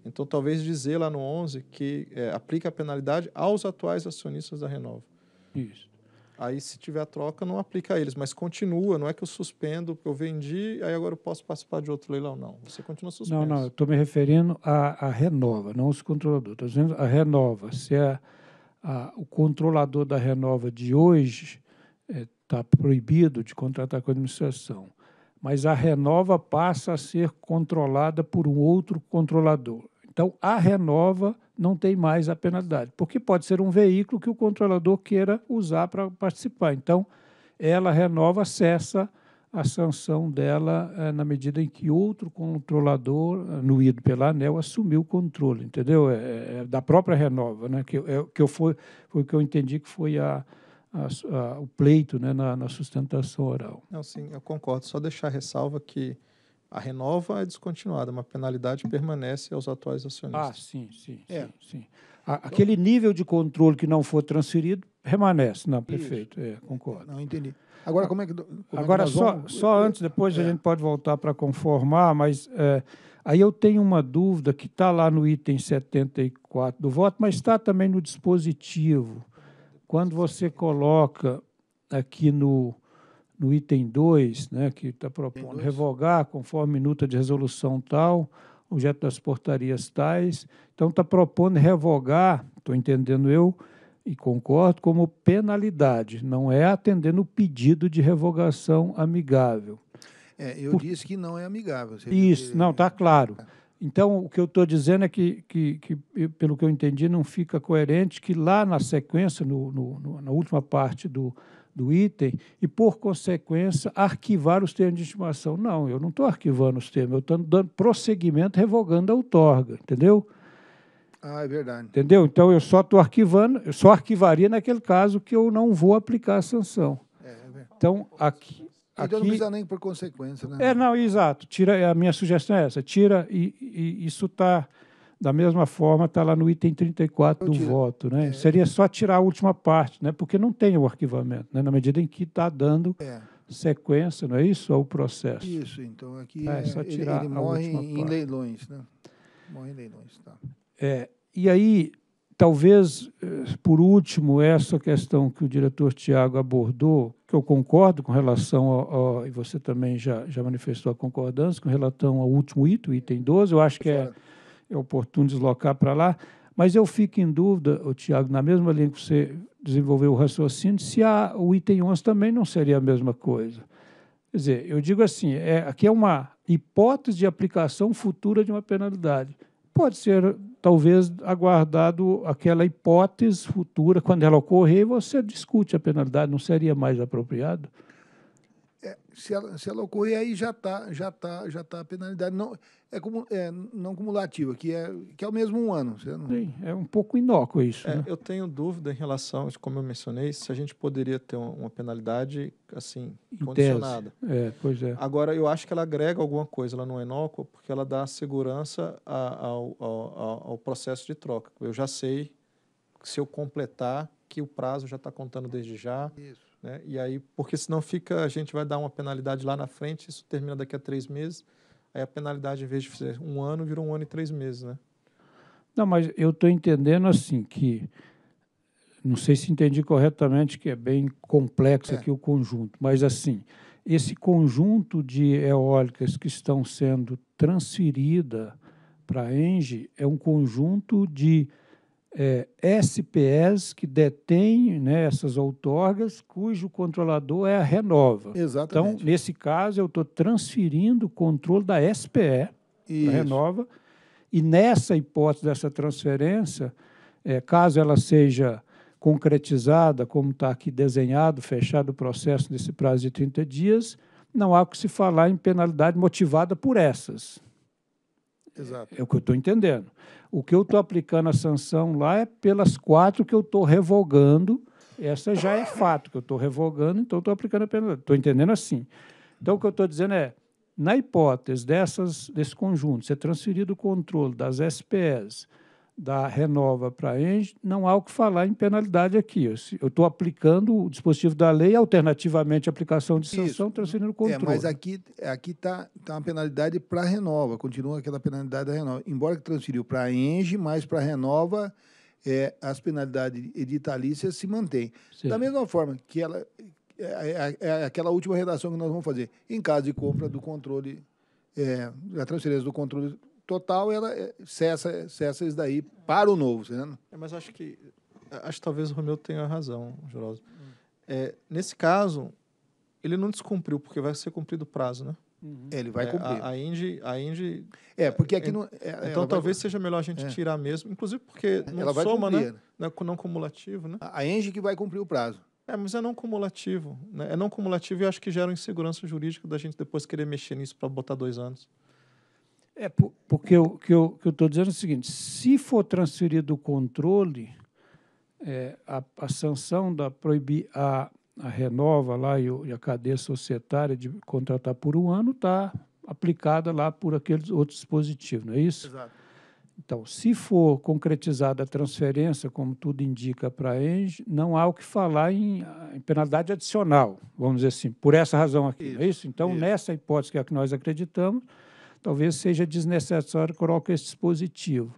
Então, talvez dizer lá no 11 que é, aplica a penalidade aos atuais acionistas da Renova. Isso. Aí, se tiver troca, não aplica a eles, mas continua. Não é que eu suspendo, porque eu vendi, aí agora eu posso participar de outro leilão. Não, você continua suspenso. Não, não, eu estou me referindo à, à renova, não os controladores. Estou dizendo a renova. Se a, é, a, o controlador da renova de hoje está é, tá proibido de contratar com a administração, mas a renova passa a ser controlada por um outro controlador. Então, a renova não tem mais a penalidade, porque pode ser um veículo que o controlador queira usar para participar. Então, ela renova, cessa a sanção dela é, na medida em que outro controlador, anuído eh, pela ANEL, assumiu o controle, entendeu? É, é, é da própria renova, né? que, é, que eu foi, foi o que eu entendi que foi a, a, a o pleito né? na, na sustentação oral. Não, sim, eu concordo. Só deixar ressalva que a renova é descontinuada, uma penalidade permanece aos atuais acionistas. Ah, sim, sim, é. sim. sim. Então aquele nível de controle que não for transferido permanece, não, perfeito, é, concordo. Não, entendi. Agora, como é que. Como Agora, é que só, vamos... só é, antes, depois é. a gente pode voltar para conformar, mas é, aí eu tenho uma dúvida que está lá no item 74 do voto, mas está também no dispositivo. Quando você coloca aqui no no item 2, né, que está propondo revogar, conforme minuta de resolução tal, objeto das portarias tais. Então, está propondo revogar, estou entendendo eu, e concordo, como penalidade, não é atendendo o pedido de revogação amigável. É, eu Por... disse que não é amigável. Isso, não, está claro. É. Então, o que eu estou dizendo é que, que, que, pelo que eu entendi, não fica coerente que lá na sequência, no, no, na última parte do, do item e, por consequência, arquivar os termos de estimação. Não, eu não estou arquivando os termos, eu estou dando prosseguimento, revogando a outorga, entendeu? Ah, é verdade. Entendeu? Então, eu só estou arquivando, eu só arquivaria naquele caso que eu não vou aplicar a sanção. É, é Então, aqui... Então não precisa nem por consequência, né? É, não, exato. Tira, a minha sugestão é essa. Tira, e, e isso está da mesma forma, está lá no item 34 do voto. Né? É. Seria só tirar a última parte, né? porque não tem o arquivamento, né? na medida em que está dando é. sequência, não é isso? Ao processo. Isso, então aqui é, só tirar ele, ele morre em parte. leilões. Né? Morre em leilões, tá. É, e aí, talvez, eh, por último, essa questão que o diretor Tiago abordou, que eu concordo com relação a, e você também já, já manifestou a concordância com relação ao último item, item 12, eu acho que é é oportuno deslocar para lá, mas eu fico em dúvida, o Tiago, na mesma linha que você desenvolveu o raciocínio, se a, o item 11 também não seria a mesma coisa. Quer dizer, eu digo assim, é, aqui é uma hipótese de aplicação futura de uma penalidade. Pode ser, talvez, aguardado aquela hipótese futura, quando ela ocorrer, você discute a penalidade, não seria mais apropriado? se, se ela ocorrer, aí já está já tá, já tá a penalidade. Não, é, como, é não cumulativa, que é, que é o mesmo um ano. Não... Sim, é um pouco inócuo isso. É, né? Eu tenho dúvida em relação, como eu mencionei, se a gente poderia ter uma, uma penalidade assim, condicionada. É, pois é. Agora, eu acho que ela agrega alguma coisa, ela não é inócua, porque ela dá segurança a, ao, ao, ao processo de troca. Eu já sei, se eu completar, que o prazo já está contando desde já. Isso né? E aí, porque senão fica, a gente vai dar uma penalidade lá na frente, isso termina daqui a três meses, aí a penalidade, em vez de ser um ano, virou um ano e três meses, né? Não, mas eu estou entendendo assim que, não sei se entendi corretamente, que é bem complexo é. aqui o conjunto, mas assim, esse conjunto de eólicas que estão sendo transferida para a ENGE é um conjunto de é, SPEs que detêm né, essas outorgas, cujo controlador é a Renova. Então, Exatamente. Então, nesse caso, eu estou transferindo o controle da SPE para a Renova, e nessa hipótese dessa transferência, é, caso ela seja concretizada, como está aqui desenhado, fechado o processo nesse prazo de 30 dias, não há o que se falar em penalidade motivada por essas. Exato. É o que eu estou entendendo. O que eu estou aplicando a sanção lá é pelas quatro que eu estou revogando. Essa já é fato que eu estou revogando, então estou aplicando a pena. Estou entendendo assim. Então, o que eu estou dizendo é, na hipótese dessas, desse conjunto, ser transferido o controle das SPS da Renova para a Enge, não há o que falar em penalidade aqui. Eu estou aplicando o dispositivo da lei, alternativamente aplicação de sanção, Isso. transferindo o controle. É, mas aqui está aqui tá, tá, uma penalidade para a Renova, continua aquela penalidade da Renova. Embora que transferiu para a Enge, mas para a Renova é, as penalidades editalícias se mantêm. Da mesma forma que ela... É, é, é, é aquela última redação que nós vamos fazer. Em caso de compra do controle... É, a transferência do controle total ela é, cessa, cessa isso daí para o novo. Tá é, mas acho que acho que talvez o Romeu tenha razão, Geroso. Hum. É, nesse caso, ele não descumpriu, porque vai ser cumprido o prazo, né? Uhum. Ele vai é, cumprir. A, a, Indy, a Indy. É, porque aqui é, não. É, então talvez vai... seja melhor a gente é. tirar mesmo, inclusive porque não ela soma, né? cumprir, né? Com Não cumulativo, né? A Indy que vai cumprir o prazo. É, mas é não cumulativo. Né? É não cumulativo e acho que gera uma insegurança jurídica da gente depois querer mexer nisso para botar dois anos. É, porque o que eu estou dizendo é o seguinte: se for transferido o controle, é, a, a, sanção da proibir a, a renova lá e, o, e, a cadeia societária de contratar por um ano está aplicada lá por aqueles outros dispositivos, não é isso? Exato. Então, se for concretizada a transferência, como tudo indica para a ENGE, não há o que falar em, em, penalidade adicional, vamos dizer assim, por essa razão aqui, isso, não é isso? Então, isso. nessa hipótese que, é que nós acreditamos, talvez seja desnecessário colocar esse dispositivo.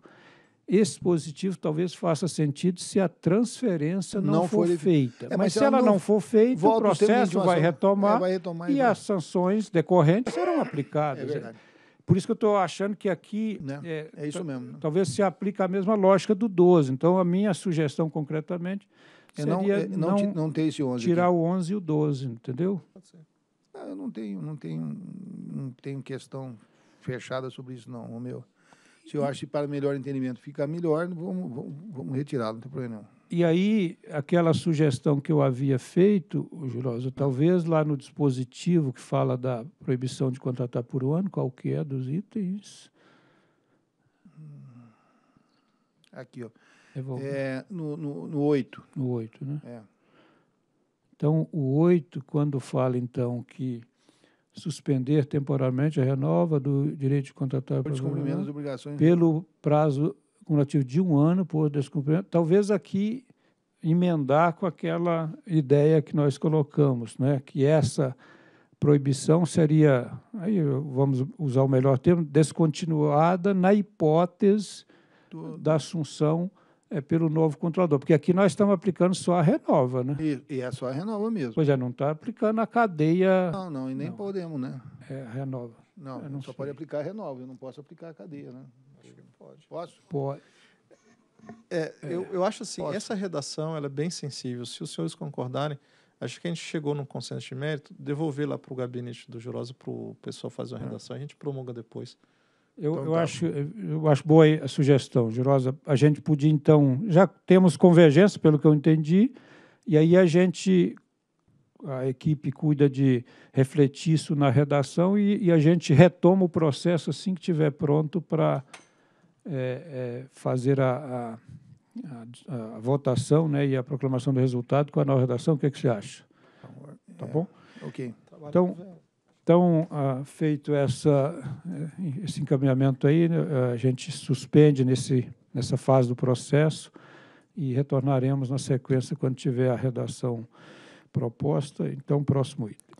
Esse dispositivo talvez faça sentido se a transferência não, não for, for feita. É, mas, mas, se ela, não, não for feita, o processo vai retomar, é, vai retomar, e, as sanções decorrentes serão aplicadas. É, é. Por isso que eu estou achando que aqui. Né? É, é, isso mesmo. Né? Talvez se aplique a mesma lógica do 12. Então, a minha sugestão concretamente é seria é, não, não, não, não, ter esse 11. Tirar aqui. o 11 e o 12, entendeu? Pode ser. Ah, eu não tenho, não tenho, não tenho questão fechada sobre isso, não, meu. Se eu acho que para melhor entendimento fica melhor, vamos, vamos, vamos retirá-lo, não tem problema nenhum. E aí, aquela sugestão que eu havia feito, Jurosa, talvez lá no dispositivo que fala da proibição de contratar por ano, qualquer é dos itens. Aqui, ó. É, no, no, no 8. No 8, né? É. Então, o 8, quando fala, então, que suspender temporariamente a renova do direito de contratar por descumprimento obrigações pelo prazo cumulativo de um ano por descumprimento. Talvez aqui emendar com aquela ideia que nós colocamos, né, que essa proibição seria, aí vamos usar o melhor termo, descontinuada na hipótese do... da assunção é, pelo novo controlador, porque aqui nós estamos aplicando só a renova, né? E, e é só a renova mesmo. Pois é, não está aplicando a cadeia. Não, não, e nem não. podemos, né? É, renova. Não, não só sei. pode aplicar a renova, eu não posso aplicar a cadeia, né? Acho que pode. Posso? Pode. É, é, eu, eu acho assim, Posso. essa redação ela é bem sensível. Se os senhores concordarem, acho que a gente chegou num consenso de mérito, devolver lá para o gabinete do Jurosa para o pessoal fazer uma uhum. redação, a gente promulga depois. Eu, então, eu tá. acho, eu acho boa a sugestão, Girosa. A gente podia, então, já temos convergência, pelo que eu entendi, e aí a gente, a equipe cuida de refletir isso na redação e, e a gente retoma o processo assim que estiver pronto para é, é, fazer a, a, a, a, votação né, e a proclamação do resultado com a nova redação. O que, é que você acha? Então, tá bom? É, ok. Então, então, ah, feito essa, eh, esse encaminhamento aí, né, ah, a gente suspende nesse, nessa fase do processo e retornaremos na sequência quando tiver a redação proposta. Então, próximo item.